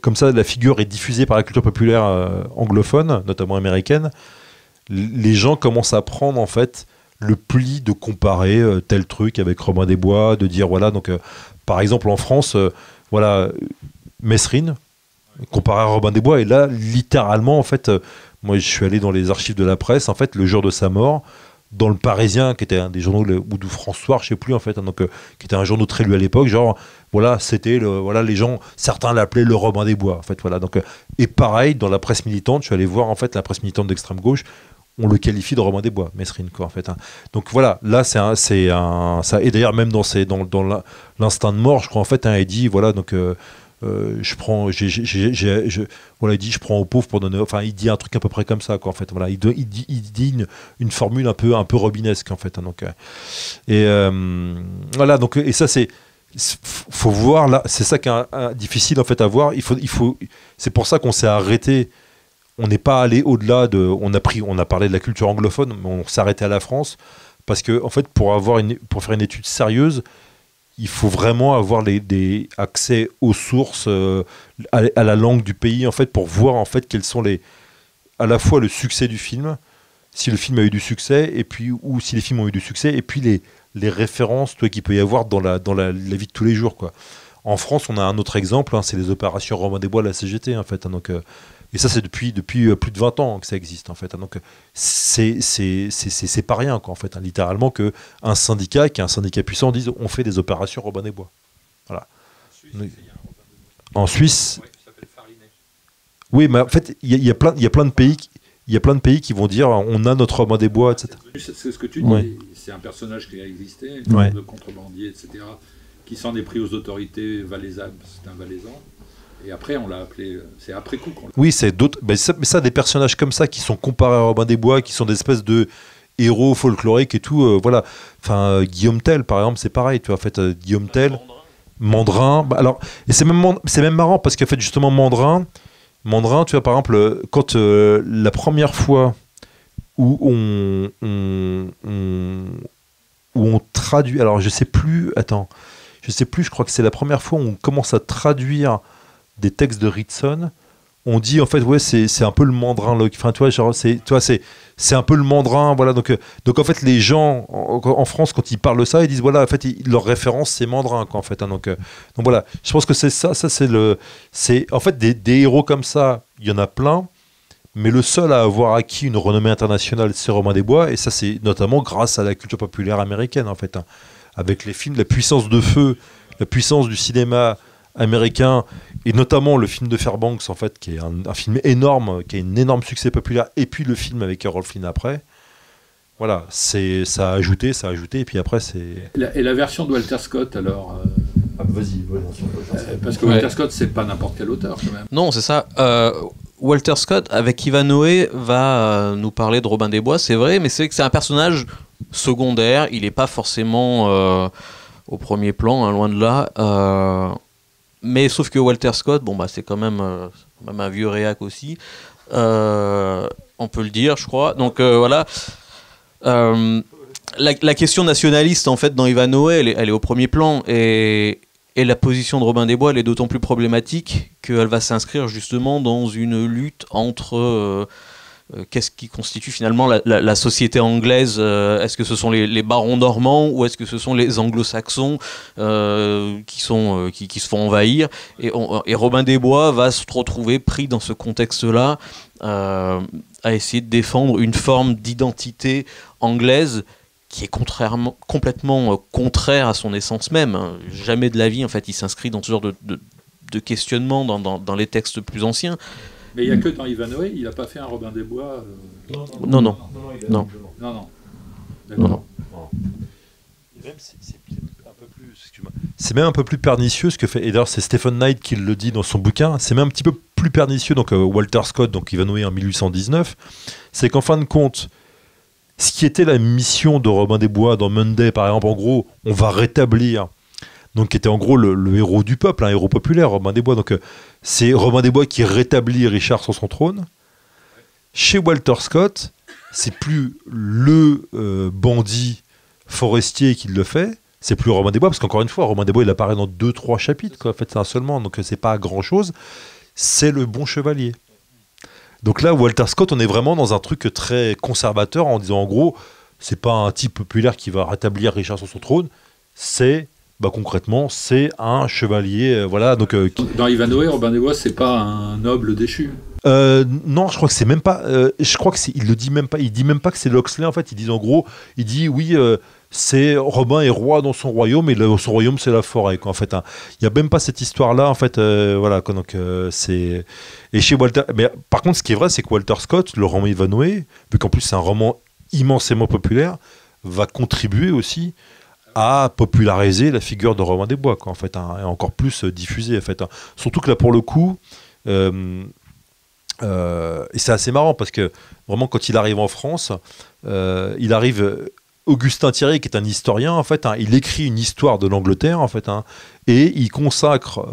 comme ça la figure est diffusée par la culture populaire euh, anglophone, notamment américaine, les gens commencent à prendre en fait le pli de comparer tel truc avec des Bois, de dire voilà donc par exemple en France voilà Messrine comparé à Robin des Bois et là littéralement en fait moi je suis allé dans les archives de la presse en fait le jour de sa mort dans le Parisien, qui était un des journaux, ou de François, je sais plus en fait, hein, donc, euh, qui était un journal très lu à l'époque, genre, voilà, c'était, le, voilà, les gens, certains l'appelaient le Robin des Bois, en fait, voilà. Donc, euh, et pareil, dans la presse militante, je suis allé voir en fait la presse militante d'extrême gauche, on le qualifie de Romain des Bois, Mesrine, quoi, en fait. Hein. Donc voilà, là, c'est un, c'est un, ça, et d'ailleurs, même dans, ses, dans, dans l'instinct de mort, je crois, en fait, un hein, il dit, voilà, donc, euh, euh, je prends, voilà, il dit, je prends aux pauvres pour donner. Enfin, il dit un truc à peu près comme ça, quoi, en fait. Voilà, il, il dit, il dit une, formule un peu, un peu robinesque, en fait. Hein, donc, euh, et euh, voilà, donc, et ça, c'est faut voir là, c'est ça qui est difficile en fait à voir. Il faut, il faut, c'est pour ça qu'on s'est arrêté on n'est pas allé au-delà de. On a pris, on a parlé de la culture anglophone, mais on s'est arrêté à la France parce que en fait, pour avoir une, pour faire une étude sérieuse, il faut vraiment avoir des accès aux sources, euh, à, la langue du pays, en fait, pour voir en fait quels sont les, à la fois le succès du film, si le film a eu du succès, et puis ou si les films ont eu du succès, et puis les, les références toi, qu'il peut y avoir dans la dans la, vie de tous les jours, quoi. En France, on a un autre exemple, hein, c'est les opérations Romain des Bois, la CGT, en fait. Hein, donc, euh, et ça, c'est depuis, euh, plus de 20 ans que ça existe, en fait. Hein. Donc, c'est pas rien, quoi, en fait. Hein. Littéralement, qu'un syndicat, qui est un syndicat puissant, dise on fait des opérations Robin des Bois. Voilà. En Suisse. Oui, mais en fait, il y, a plein, de pays. Il y plein de pays qui vont dire euh, on a notre Robin des Bois, etc. C'est ce que tu dis. C'est un personnage qui a existé, ouais. contrebandier, etc., qui s'en est pris aux autorités valaisannes, c'est un valaisan, et après, on l'a appelé. C'est après coup qu'on l'a. Oui, c'est d'autres. Mais ça, des personnages comme ça qui sont comparés à Robin des Bois, qui sont des espèces de héros folkloriques et tout. Euh, voilà. Enfin, euh, Guillaume Tell, par exemple, c'est pareil. Tu vois, en fait, euh, Guillaume Tell, Mandrin. Bah, alors, et c'est même, c'est même marrant parce qu'en fait, justement, Mandrin, Mandrin, tu vois, par exemple, quand la première fois où on, on, où on traduit. Alors, je sais plus. Attends. Je sais plus, je crois que c'est la première fois où on commence à traduire des textes de Ritson, on dit en fait ouais c'est un peu le mandrin enfin toi c'est toi c'est un peu le mandrin voilà donc euh, donc en fait les gens en, France quand ils parlent de ça ils disent voilà en fait leur référence c'est mandrin quoi fait hein. donc euh, donc voilà je pense que c'est ça ça c'est le c'est en fait des, héros comme ça il y en a plein mais le seul à avoir acquis une renommée internationale c'est Romain Desbois et ça c'est notamment grâce à la culture populaire américaine en fait hein. avec les films la puissance de feu la puissance du cinéma américain et notamment le film de Fairbanks en fait qui est un, film énorme qui a un énorme succès populaire et puis le film avec Errol Flynn après voilà c'est ça a ajouté ça a ajouté et puis après c'est et la version de Walter Scott alors euh, ah, bah, vas-y euh, parce que Walter Scott c'est pas n'importe quel auteur quand même
non c'est ça euh, Walter Scott avec Ivan Noé va nous parler de Robin des Bois c'est vrai mais c'est que c'est un personnage secondaire il n'est pas forcément au premier plan, hein, loin de là. Mais sauf que Walter Scott, bon, bah, c'est quand même, euh, un vieux réac aussi. Euh, on peut le dire, je crois. Donc euh, voilà. La, question nationaliste, en fait, dans Ivan elle, elle est, au premier plan. Et, et, la position de Robin Desbois, elle est d'autant plus problématique qu'elle va s'inscrire justement dans une lutte entre euh, qu'est-ce qui constitue finalement la, société anglaise euh, Est-ce que ce sont les, barons normands ou est-ce que ce sont les anglo-saxons euh, qui, sont, qui, se font envahir et, Robin des Bois va se retrouver pris dans ce contexte-là à essayer de défendre une forme d'identité anglaise qui est contrairement, complètement contraire à son essence même. Hein. Jamais de la vie, en fait, il s'inscrit dans ce genre de, questionnement dans les textes plus anciens. Mais il n'y a hmm. que dans
Ivanhoe, il n'a pas fait un Robin des Bois. Euh, non Non, non. Non, non. Non, c'est même un peu plus pernicieux ce que fait. Et d'ailleurs, c'est Stephen Knight qui le dit dans son bouquin. C'est même un petit peu plus pernicieux. Donc, euh, Walter Scott, donc Ivanhoe en 1819, c'est qu'en fin de compte, ce qui était la mission de Robin des Bois dans Monday, par exemple, en gros, on va rétablir donc qui était en gros le, héros du peuple, un héros populaire, Robin des Bois. Donc euh, c'est Robin des Bois qui rétablit Richard sur son trône. Chez Walter Scott, c'est plus le euh, bandit forestier qui le fait, c'est plus Romain Bois parce qu'encore une fois, Romain Bois il apparaît dans deux, trois chapitres, quoi. En fait, c'est un seulement, donc euh, c'est pas grand-chose. C'est le bon chevalier. Donc là, Walter Scott, on est vraiment dans un truc très conservateur en disant, en gros, c'est pas un type populaire qui va rétablir Richard sur son trône, c'est bah, concrètement, c'est un chevalier. Euh, voilà, donc, euh, Dans Ivanhoe, Robin des Bois, c'est pas un noble déchu. Euh, non, je crois que c'est même pas. je crois que il le dit même pas. Il dit même pas que c'est Loxley. En fait, il dit en gros, il dit oui, c'est Robin est roi dans son royaume et son royaume c'est la forêt. Quoi, en fait, hein. il y a même pas cette histoire là. En fait, voilà. quoi, donc c'est et chez Walter. Mais par contre, ce qui est vrai, c'est que Walter Scott, le roman Ivanhoe, vu qu'en plus c'est un roman immensément populaire, va contribuer aussi à populariser la figure de Romain Desbois, Bois, en fait, hein, et encore plus euh, diffuser en fait. Hein. Surtout que là, pour le coup, euh, euh, et c'est assez marrant parce que vraiment, quand il arrive en France, il arrive. Augustin Thierry, qui est un historien, en fait, hein, il écrit une histoire de l'Angleterre, en fait, et il consacre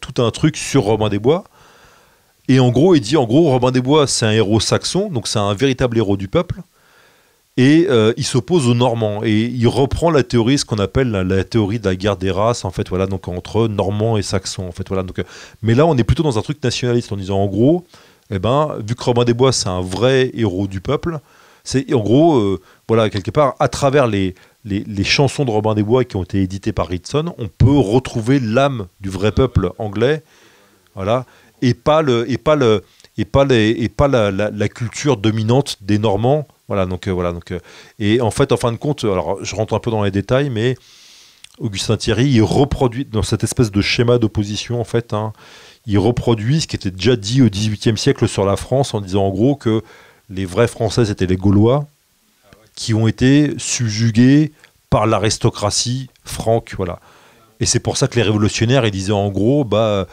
tout un truc sur Romain Bois. Et en gros, il dit, en gros, Robin des Bois, c'est un héros saxon, donc c'est un véritable héros du peuple et euh, il s'oppose aux Normands et il reprend la théorie ce qu'on appelle la, théorie de la guerre des races en fait voilà donc entre Normands et Saxons en fait voilà donc euh, mais là on est plutôt dans un truc nationaliste en disant en gros eh ben vu que Robin des Bois c'est un vrai héros du peuple c'est en gros euh, voilà quelque part à travers les, les, chansons de Robin des Bois qui ont été éditées par Ritson on peut retrouver l'âme du vrai peuple anglais voilà et pas le et pas le et pas, les, et pas la, culture dominante des Normands. Voilà, donc, euh, voilà, donc, euh, et en fait, en fin de compte, alors je rentre un peu dans les détails, mais Augustin Thierry, il reproduit dans cette espèce de schéma d'opposition, en fait, hein, il reproduit ce qui était déjà dit au XVIIIe siècle sur la France en disant en gros que les vrais Français, étaient les Gaulois qui ont été subjugués par l'aristocratie franque. Voilà. Et c'est pour ça que les révolutionnaires, ils disaient en gros, bah,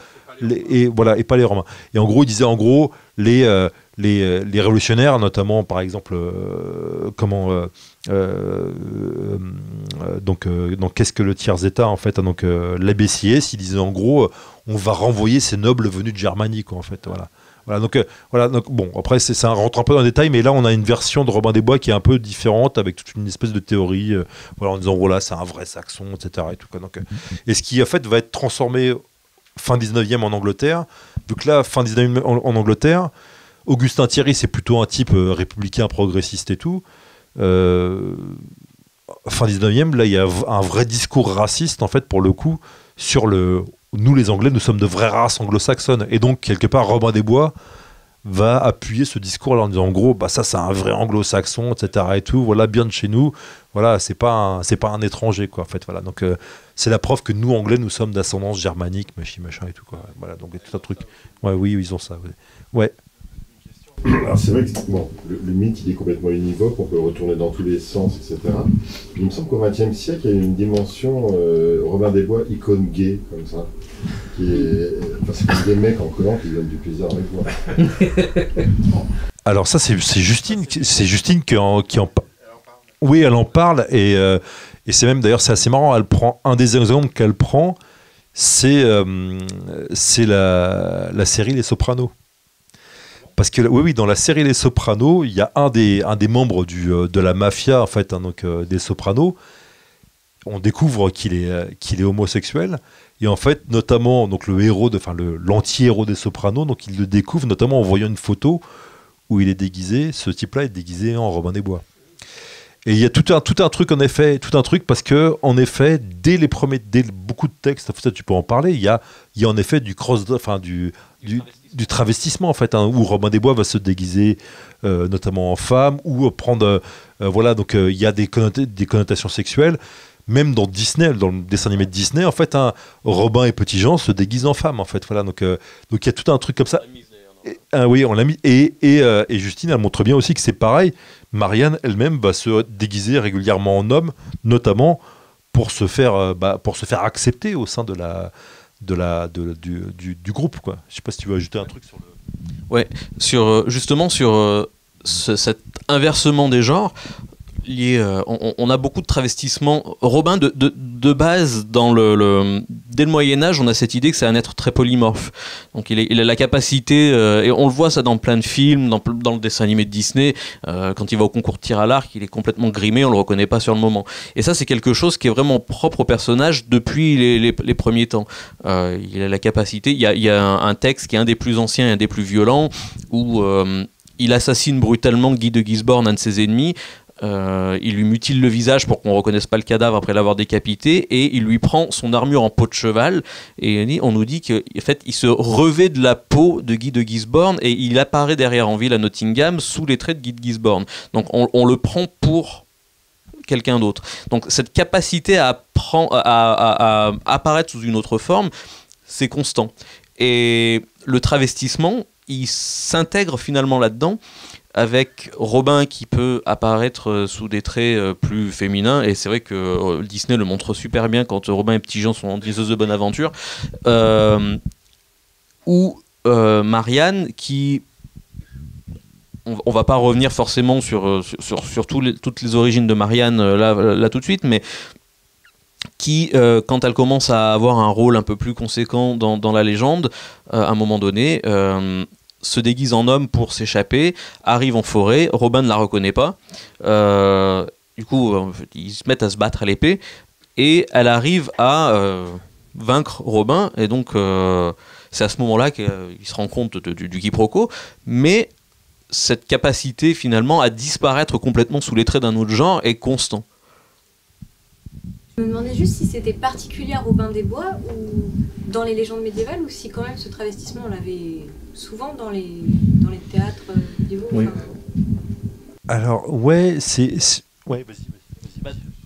et voilà et pas les Romains. Et en gros, il disait en gros les euh, les, euh, les, révolutionnaires, notamment par exemple euh, comment donc donc qu'est-ce que le tiers état en fait hein, donc l'ABCS, il disait en gros on va renvoyer ces nobles venus de Germanie quoi en fait voilà. Voilà, donc, voilà, donc bon, après, c'est, ça rentre un peu dans le détail, mais là, on a une version de Robin des Bois qui est un peu différente, avec toute une espèce de théorie, voilà, en disant, voilà, c'est un vrai saxon, etc. Et, tout, quoi, donc, mm-hmm. et ce qui, en fait, va être transformé fin 19e en Angleterre. Vu que là, fin 19e en, Angleterre, Augustin Thierry, c'est plutôt un type euh, républicain, progressiste et tout. Euh, fin 19e, là, il y a un vrai discours raciste, en fait, pour le coup, sur le. Nous, les Anglais, nous sommes de vraie race anglo saxonne Et donc, quelque part, Robin des Bois va appuyer ce discours là en disant en gros bah ça c'est un vrai anglo-saxon etc et tout voilà bien de chez nous voilà c'est pas c'est pas un étranger quoi en fait voilà donc euh, c'est la preuve que nous anglais nous sommes d'ascendance germanique machin machin et tout quoi voilà donc tout un truc ouais oui ils ont ça ouais. Alors c'est vrai que bon, le, mythe il est complètement univoque, on peut retourner dans tous les sens, etc. il me semble qu'au XXe siècle, il y a une dimension euh, Robin icône gay comme ça. Qui est, c'est des mecs en collant qui donnent du plaisir avec moi. Alors ça c'est, Justine, c'est Justine qui en, qui en oui elle en parle et, euh, et c'est même d'ailleurs c'est assez marrant, elle prend un des exemples qu'elle prend, c'est euh, c'est la, la série Les Sopranos. Parce que oui, oui, dans la série Les Sopranos, il y a un des, un des membres du, euh, de la mafia, en fait, hein, donc, euh, des Sopranos. On découvre qu'il est, euh, est homosexuel. Et en fait, notamment, donc le héros, enfin l'anti-héros des Sopranos, donc il le découvre notamment en voyant une photo où il est déguisé. Ce type-là est déguisé en Robin des Bois. Et il y a tout un, tout un truc, en effet, tout un truc, parce que, en effet, dès les premiers, dès beaucoup de textes, ça, tu peux en parler, il y a, en effet du cross, enfin, du, du travestissement en fait, hein, où Robin des Bois va se déguiser euh, notamment en femme ou euh, prendre euh, voilà donc il y a des, connotations sexuelles même dans Disney dans le dessin animé de Disney en fait un hein, Robin et Petit Jean se déguisent en femme en fait voilà donc donc il y a tout un truc comme ça et, ah oui on l'a mis et, et, Justine elle montre bien aussi que c'est pareil Marianne elle-même va se déguiser régulièrement en homme notamment pour se faire bah, pour se faire accepter au sein de la de la, de, du, du, groupe.
Quoi. Je sais pas si tu veux ajouter un truc sur le... Ouais, sur, euh, justement sur euh, cet inversement des genres, euh, on, a beaucoup de travestissements. Robin, de, de, base, dans le, dès le Moyen Âge, on a cette idée que c'est un être très polymorphe. Donc il, est, a la capacité, euh, et on le voit ça dans plein de films, dans, dans le dessin animé de Disney, euh, quand il va au concours de tir à l'arc, il est complètement grimé, on le reconnaît pas sur le moment. Et ça, c'est quelque chose qui est vraiment propre au personnage depuis les, premiers temps. il a la capacité. Il y a, un, texte qui est un des plus anciens et un des plus violents où il assassine brutalement Guy de Gisborne, un de ses ennemis. Euh, il lui mutile le visage pour qu'on reconnaisse pas le cadavre après l'avoir décapité et il lui prend son armure en peau de cheval et on nous dit qu'il fait il se revêt de la peau de Guy de Gisborne et il apparaît derrière en ville à Nottingham sous les traits de Guy de Gisborne. Donc on, le prend pour quelqu'un d'autre. Donc cette capacité à, à apparaître sous une autre forme, c'est constant. Et le travestissement, il s'intègre finalement là-dedans avec Robin qui peut apparaître euh, sous des traits euh, plus féminins, et c'est vrai que euh, Disney le montre super bien quand Robin et Petit Jean sont en diseuse de bonne aventure, ou Marianne qui... On, va pas revenir forcément sur, sur, sur les, toutes les origines de Marianne là, là tout de suite, mais qui, quand elle commence à avoir un rôle un peu plus conséquent dans, dans la légende, à un moment donné, euh, se déguise en homme pour s'échapper, arrive en forêt, Robin ne la reconnaît pas. Euh, du coup, ils se mettent à se battre à l'épée et elle arrive à euh, vaincre Robin. Et donc, euh, c'est à ce moment-là qu'il se rend compte de, du, du quiproquo. Mais cette capacité finalement à disparaître complètement sous les traits d'un autre genre est constant. Je me demandais juste si c'était particulier à Robin des Bois ou dans les légendes médiévales ou si quand même ce travestissement on l'avait souvent dans les, dans théâtres euh, vidéo oui. Alors, ouais, c'est.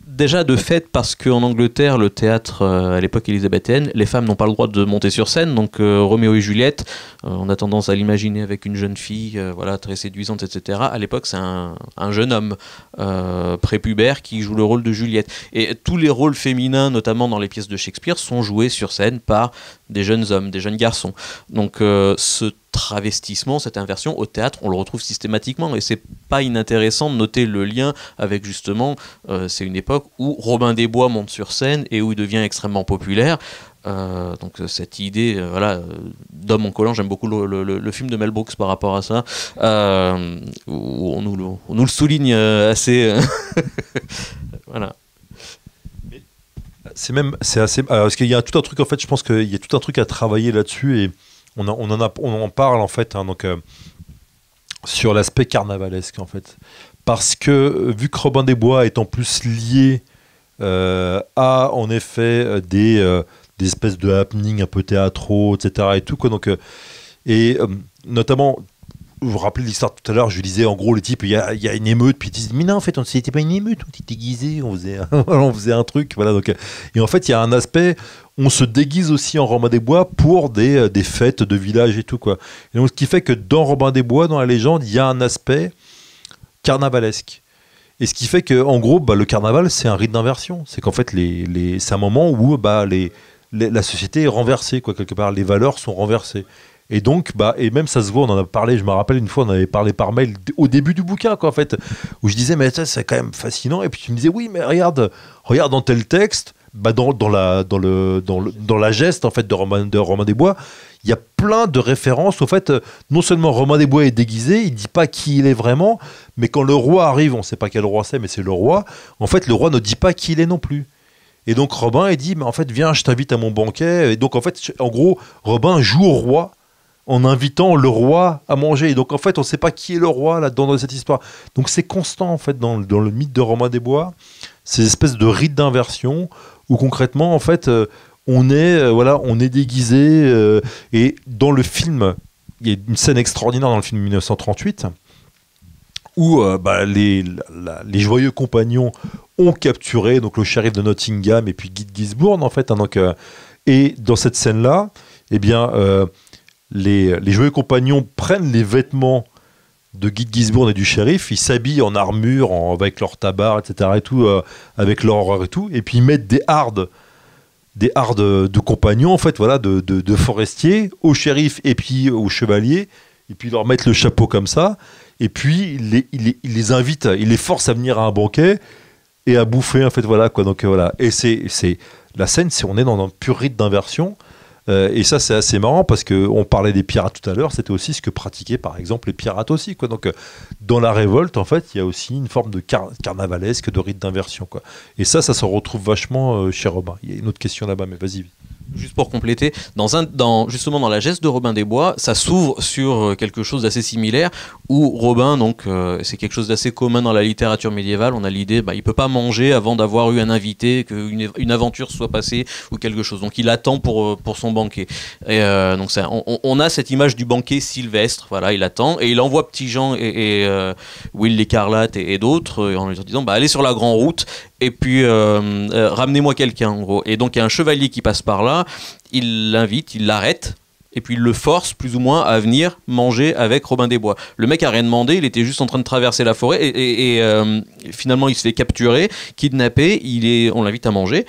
déjà de fait parce qu'en Angleterre, le théâtre euh, à l'époque élisabéthaine, les femmes n'ont pas le droit de monter sur scène. Donc euh, Roméo et Juliette, on a tendance à l'imaginer avec une jeune fille, voilà, très séduisante, etc. À l'époque, c'est un, un, jeune homme prépubère qui joue le rôle de Juliette. Et tous les rôles féminins, notamment dans les pièces de Shakespeare, sont joués sur scène par des jeunes hommes, des jeunes garçons. Donc euh, ce travestissement, cette inversion au théâtre, on le retrouve systématiquement et c'est pas inintéressant de noter le lien avec justement, euh, c'est une époque où Robin des Bois monte sur scène et où il devient extrêmement populaire. Euh, donc cette idée voilà, d'homme en collant, j'aime beaucoup le, film de Mel Brooks par rapport à ça, où on nous, on nous le souligne assez... voilà.
C'est même, c'est assez. Euh, parce qu'il y a tout un truc, en fait, je pense qu'il y a tout un truc à travailler là-dessus et on, en, a, on en parle, en fait, hein, donc, euh, sur l'aspect carnavalesque, en fait. Parce que, euh, vu que Robin des Bois est en plus lié à, en effet, des, des espèces de happenings un peu théâtraux, etc. et tout, quoi. Donc, et notamment, vous vous rappelez l'histoire tout à l'heure, je disais en gros, le types, il y a, une émeute, puis ils disent, mais non, en fait, on s'était pas une émeute, on était déguisé, on faisait, un, on faisait un truc. Voilà, donc, euh, et en fait, il y a un aspect, on se déguise aussi en Robin des Bois pour des, euh, fêtes de village et tout. Quoi. Et ce qui fait que dans Robin des Bois, dans la légende, il y a un aspect carnavalesque. Et ce qui fait que, en gros, bah, le carnaval, c'est un rite d'inversion. C'est qu'en fait, les, c'est un moment où bah, la société est renversée, quoi, quelque part. Les valeurs sont renversées. Et donc, bah, et même ça se voit, on en a parlé, je me rappelle une fois, on avait parlé par mail au début du bouquin, quoi, en fait, où je disais, mais ça, c'est quand même fascinant. Et puis tu me disais, oui, mais regarde, regarde dans tel texte, bah dans, dans, la, dans, le, dans, dans la geste, en fait, de Romain, de Romain Desbois, il y a plein de références. Au fait, euh, non seulement Romain des bois est déguisé, il dit pas qui il est vraiment, mais quand le roi arrive, on sait pas quel roi c'est, mais c'est le roi, en fait, le roi ne dit pas qui il est non plus. Et donc Robin, il dit, mais en fait, viens, je t'invite à mon banquet. Et donc, en fait, en gros, Robin joue au roi en invitant le roi à manger. Et donc en fait, on ne sait pas qui est le roi là-dedans dans cette histoire. Donc c'est constant en fait dans, le mythe de Romain des Bois, ces espèces de rites d'inversion où concrètement en fait euh, on est euh, voilà on est déguisé euh, et dans le film il y a une scène extraordinaire dans le film 1938 où bah, les, joyeux compagnons ont capturé donc le shérif de Nottingham et puis Guy de Gisbourne en fait hein, donc et dans cette scène là eh bien les, les joyeux compagnons prennent les vêtements de Guy de Gisbourne et du shérif, ils s'habillent en armure, avec leur tabac, etc. et tout, euh, avec leur horreur et tout, et puis ils mettent des hardes, des hardes de compagnons, en fait, voilà, de, forestiers, au shérif et puis au chevalier, et puis ils leur mettent le chapeau comme ça, et puis ils les, invitent, ils les forcent à venir à un banquet et à bouffer, en fait, voilà, quoi, donc euh, voilà, et c'est, la scène, si on est dans un pur rite d'inversion, euh, et ça, c'est assez marrant parce qu'on parlait des pirates tout à l'heure, c'était aussi ce que pratiquaient par exemple les pirates aussi. Donc, euh, dans la révolte, en fait, il y a aussi une forme de carnavalesque, de rite d'inversion. Et ça, ça se retrouve vachement euh, chez Robin. Il y a une autre question là-bas, mais vas-y
juste pour compléter, dans un, dans, justement dans la geste de Robin des Bois, ça s'ouvre sur euh, quelque chose d'assez similaire où Robin, donc euh, c'est quelque chose d'assez commun dans la littérature médiévale, on a l'idée, bah, il peut pas manger avant d'avoir eu un invité, qu'une une aventure soit passée ou quelque chose. Donc il attend pour, euh, pour son banquet. Et donc on, a cette image du banquet sylvestre, voilà, il attend et il envoie Petit Jean et, Will l'écarlate et, et d'autres en lui disant, bah, allez sur la grande route et puis ramenez-moi quelqu'un en gros. Et donc il y a un chevalier qui passe par là il l'invite, il l'arrête, et puis il le force plus ou moins à venir manger avec Robin des Bois. Le mec a rien demandé, il était juste en train de traverser la forêt et, euh, finalement il se fait capturer, kidnapper, il est, on l'invite à manger.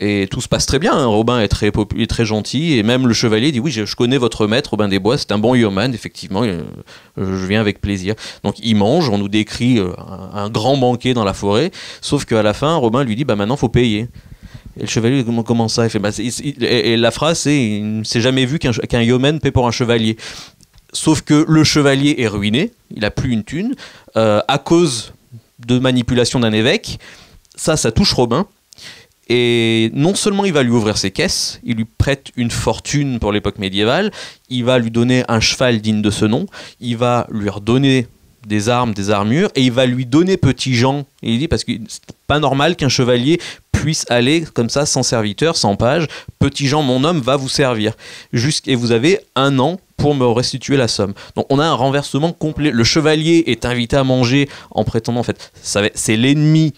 Et tout se passe très bien. Hein. Robin est très, très gentil. Et même le chevalier dit Oui, je, connais votre maître, Robin des Bois. C'est un bon yeoman, effectivement. Euh, euh, je viens avec plaisir. Donc, il mange. On nous décrit un, grand banquet dans la forêt. Sauf qu'à la fin, Robin lui dit Bah, maintenant, faut payer. Et le chevalier, comment, comment ça bah, et, la phrase, c'est il ne s'est jamais vu qu'un yeoman paie pour un chevalier. Sauf que le chevalier est ruiné, il a plus une thune, euh, à cause de manipulation d'un évêque. Ça, ça touche Robin. Et non seulement il va lui ouvrir ses caisses, il lui prête une fortune pour l'époque médiévale, il va lui donner un cheval digne de ce nom, il va lui redonner des armes, des armures, et il va lui donner Petit Jean. il dit parce que c'est pas normal qu'un chevalier puisse aller comme ça sans serviteur, sans page. Petit Jean, mon homme, va vous servir. Et vous avez un an pour me restituer la somme. Donc on a un renversement complet. Le chevalier est invité à manger en prétendant en fait, c'est l'ennemi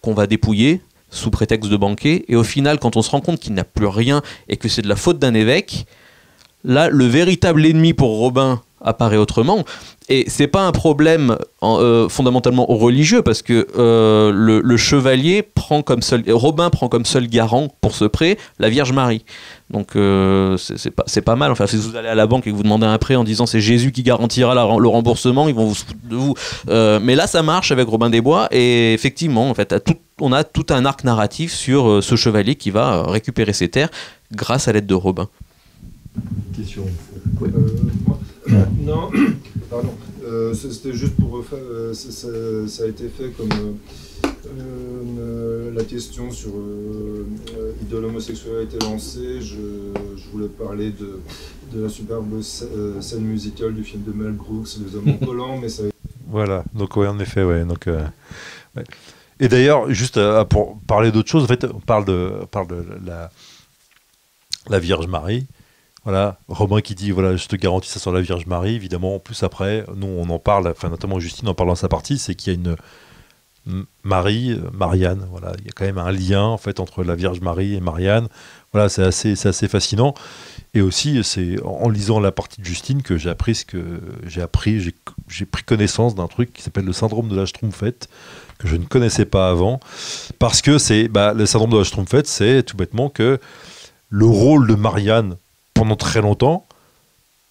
qu'on va dépouiller sous prétexte de banquet. Et au final, quand on se rend compte qu'il n'a plus rien et que c'est de la faute d'un évêque, là, le véritable ennemi pour Robin, apparaît autrement. Et c'est pas un problème euh, fondamentalement religieux parce que euh, le, chevalier prend comme seul, Robin prend comme seul garant pour ce prêt la Vierge Marie. Donc euh, c'est pas, pas mal. Enfin, si vous allez à la banque et que vous demandez un prêt en disant c'est Jésus qui garantira le remboursement, ils vont vous. mais là, ça marche avec Robin des Bois et effectivement, en fait, on a tout un arc narratif sur ce chevalier qui va récupérer ses terres grâce à l'aide de Robin.
Question. Non, pardon, euh, c'était juste pour euh, ça, a été fait comme euh, la question sur de l'homosexualité a été lancée. Je, voulais parler de, de la superbe scène musicale du film de Mel Brooks, Les Hommes en collant, mais Voilà, donc oui, en effet, ouais, donc. Et d'ailleurs, juste pour parler d'autre chose, en fait, on parle de, parle de la, la Vierge Marie. Voilà, Romain qui dit voilà, je te garantis ça sur la Vierge Marie. Évidemment, en plus après, nous on en parle, enfin notamment Justine en parlant de sa partie, c'est qu'il y a une Marie, euh, Marianne. Voilà, il y a quand même un lien en fait entre la Vierge Marie et Marianne. Voilà, c'est assez, assez fascinant. Et aussi, c'est en lisant la partie de Justine que j'ai appris ce que j'ai appris, j'ai, pris connaissance d'un truc qui s'appelle le syndrome de la Stromfette, que je ne connaissais pas avant, parce que c'est bah, le syndrome de la Stromfette, c'est tout bêtement que le rôle de Marianne pendant très longtemps,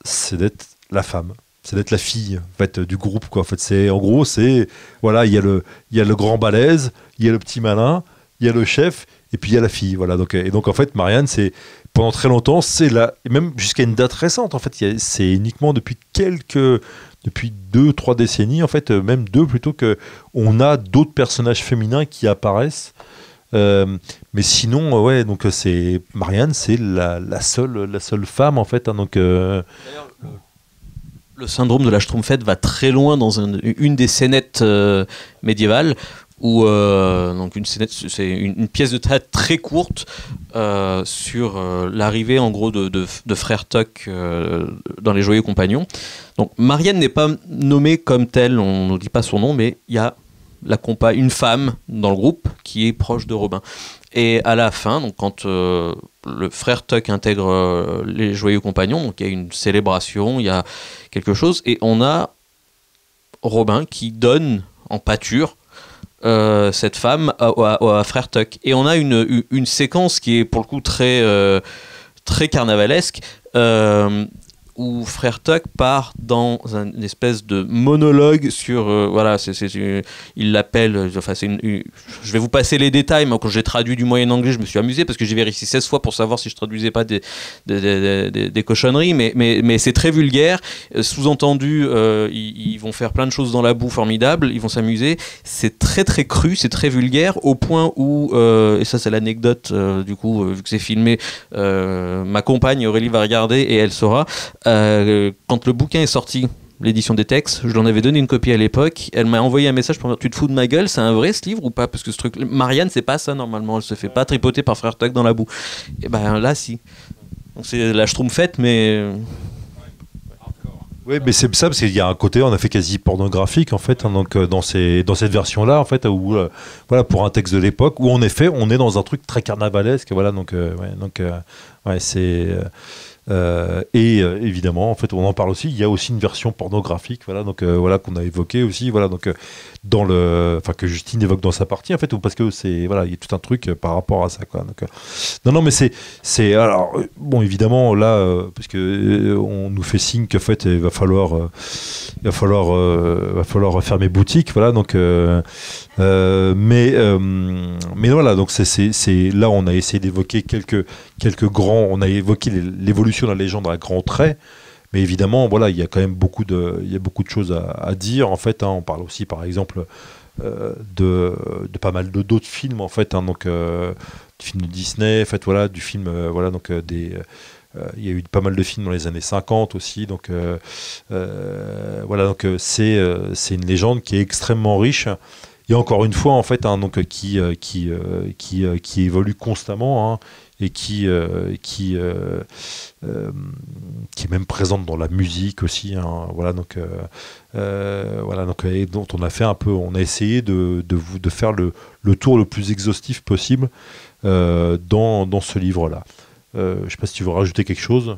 c'est d'être la femme c'est d'être la fille en fait, du groupe quoi en fait c'est en gros c'est voilà il y a le il y le grand balèze il y a le petit malin il y a le chef et puis il y a la fille voilà donc et donc en fait Marianne c'est pendant très longtemps c'est là, même jusqu'à une date récente en fait c'est uniquement depuis quelques depuis deux trois décennies en fait euh, même deux plutôt que on a d'autres personnages féminins qui apparaissent euh, mais sinon, euh, ouais, donc euh, c'est Marianne, c'est la, seule, la seule femme en fait. Hein, donc le
syndrome de la Stromfette va très loin dans une des scénettes médiévales où donc une c'est une, pièce de théâtre très courte sur l'arrivée en gros de, de frère Tuck dans les Joyeux Compagnons. Donc Marianne n'est pas nommée comme telle, on ne dit pas son nom, mais il y a la compa, une femme dans le groupe qui est proche de Robin. Et à la fin, donc quand euh, le frère Tuck intègre euh, les Joyeux Compagnons, donc il y a une célébration, il y a quelque chose, et on a Robin qui donne en pâture euh, cette femme à, frère Tuck. Et on a une, séquence qui est pour le coup très, très carnavalesque où Frère Tuck part dans une espèce de monologue sur euh, voilà c'est, euh, il l'appelle euh, enfin je vais vous passer les détails mais quand j'ai traduit du moyen anglais je me suis amusé parce que j'ai vérifié 16 fois pour savoir si je traduisais pas des, des, cochonneries mais, mais, mais c'est très vulgaire sous-entendu ils, vont faire plein de choses dans la boue formidable ils vont s'amuser c'est très très cru c'est très vulgaire au point où et ça c'est l'anecdote du coup vu que c'est filmé ma compagne Aurélie va regarder et elle saura euh, quand le bouquin est sorti, l'édition des textes, je l'en avais donné une copie à l'époque, elle m'a envoyé un message pour me dire Tu te fous de ma gueule, c'est un vrai ce livre ou pas Parce que ce truc. Marianne, c'est pas ça normalement, elle se fait pas tripoter par Frère Tuck dans la boue. Et eh ben là, si. Donc c'est la schtroumpfette, mais. Euh,
oui, mais c'est ça, parce qu'il y a un côté, on a fait quasi pornographique, en fait, hein, donc, euh, dans, ces, dans cette version-là, en fait, où, voilà, pour un texte de l'époque, où en effet, on est dans un truc très carnavalesque, voilà, donc, donc, ouais, c'est. Euh, et euh, évidemment, en fait, on en parle aussi. Il y a aussi une version pornographique, voilà, donc euh, voilà qu'on a évoqué aussi, voilà, donc dans le, enfin que Justine évoque dans sa partie, en fait, parce que c'est voilà, il y a tout un truc par rapport à ça, quoi. Donc, non, non, mais c'est, c'est alors bon, évidemment là, parce que on nous fait signe qu'en fait, il va falloir, il va falloir, va falloir fermer boutique, voilà, donc, mais, mais voilà, donc c'est, c'est, là, on a essayé d'évoquer quelques quelques grands. On a évoqué l'évolution de la légende à grands traits. Mais évidemment, voilà, il y a quand même beaucoup de, il y a beaucoup de choses à, dire. En fait, hein, on parle aussi, par exemple, euh, de, pas mal de d'autres films, en fait, hein, donc euh, du film de Disney, en fait, voilà, du film, euh, voilà, donc des. il y a eu pas mal de films dans les années 50 aussi, donc voilà, donc c'est c'est une légende qui est extrêmement riche et encore une fois en fait, hein, donc qui qui, qui, qui évolue constamment et qui, euh, qui, euh, euh, qui est même présente dans la musique aussi. Hein. voilà, donc, voilà, donc, dont on a fait un peu, on a essayé de, de, de faire le, le, tour le plus exhaustif possible
dans, dans, ce livre-là. je ne sais pas si tu veux rajouter quelque chose.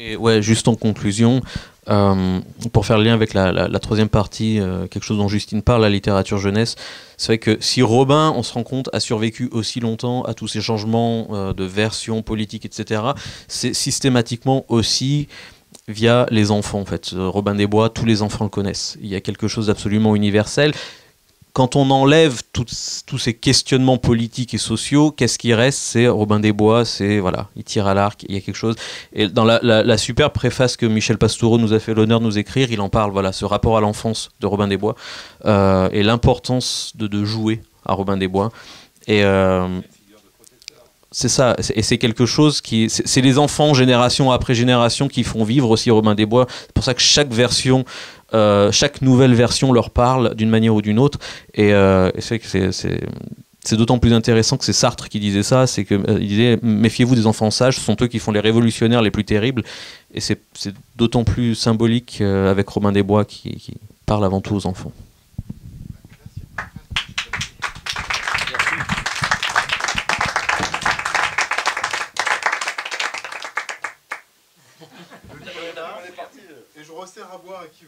Et ouais, juste en conclusion, euh, pour faire le lien avec la, troisième partie, euh, quelque chose dont Justine parle, la littérature jeunesse, c'est vrai que si Robin, on se rend compte, a survécu aussi longtemps à tous ces changements euh, de version politique, etc., c'est systématiquement aussi via les enfants en fait. Robin des Bois, tous les enfants le connaissent. Il y a quelque chose d'absolument universel quand on enlève tous ces questionnements politiques et sociaux, qu'est-ce qui reste C'est Robin des Bois, c'est voilà, il tire à l'arc, il y a quelque chose. Et dans la, la, superbe préface que Michel Pastoureau nous a fait l'honneur de nous écrire, il en parle, voilà, ce rapport à l'enfance de Robin des Bois euh, et l'importance de, de, jouer à Robin des Bois. Et, euh, c'est ça, et c'est quelque chose qui. C'est les enfants, génération après génération, qui font vivre aussi Romain des Bois. C'est pour ça que chaque version, euh, chaque nouvelle version leur parle d'une manière ou d'une autre. Et, euh, c'est c'est. d'autant plus intéressant que c'est Sartre qui disait ça, c'est qu'il euh, disait méfiez-vous des enfants sages, ce sont eux qui font les révolutionnaires les plus terribles. Et c'est d'autant plus symbolique avec Romain Desbois qui parle avant tout aux enfants.
à qui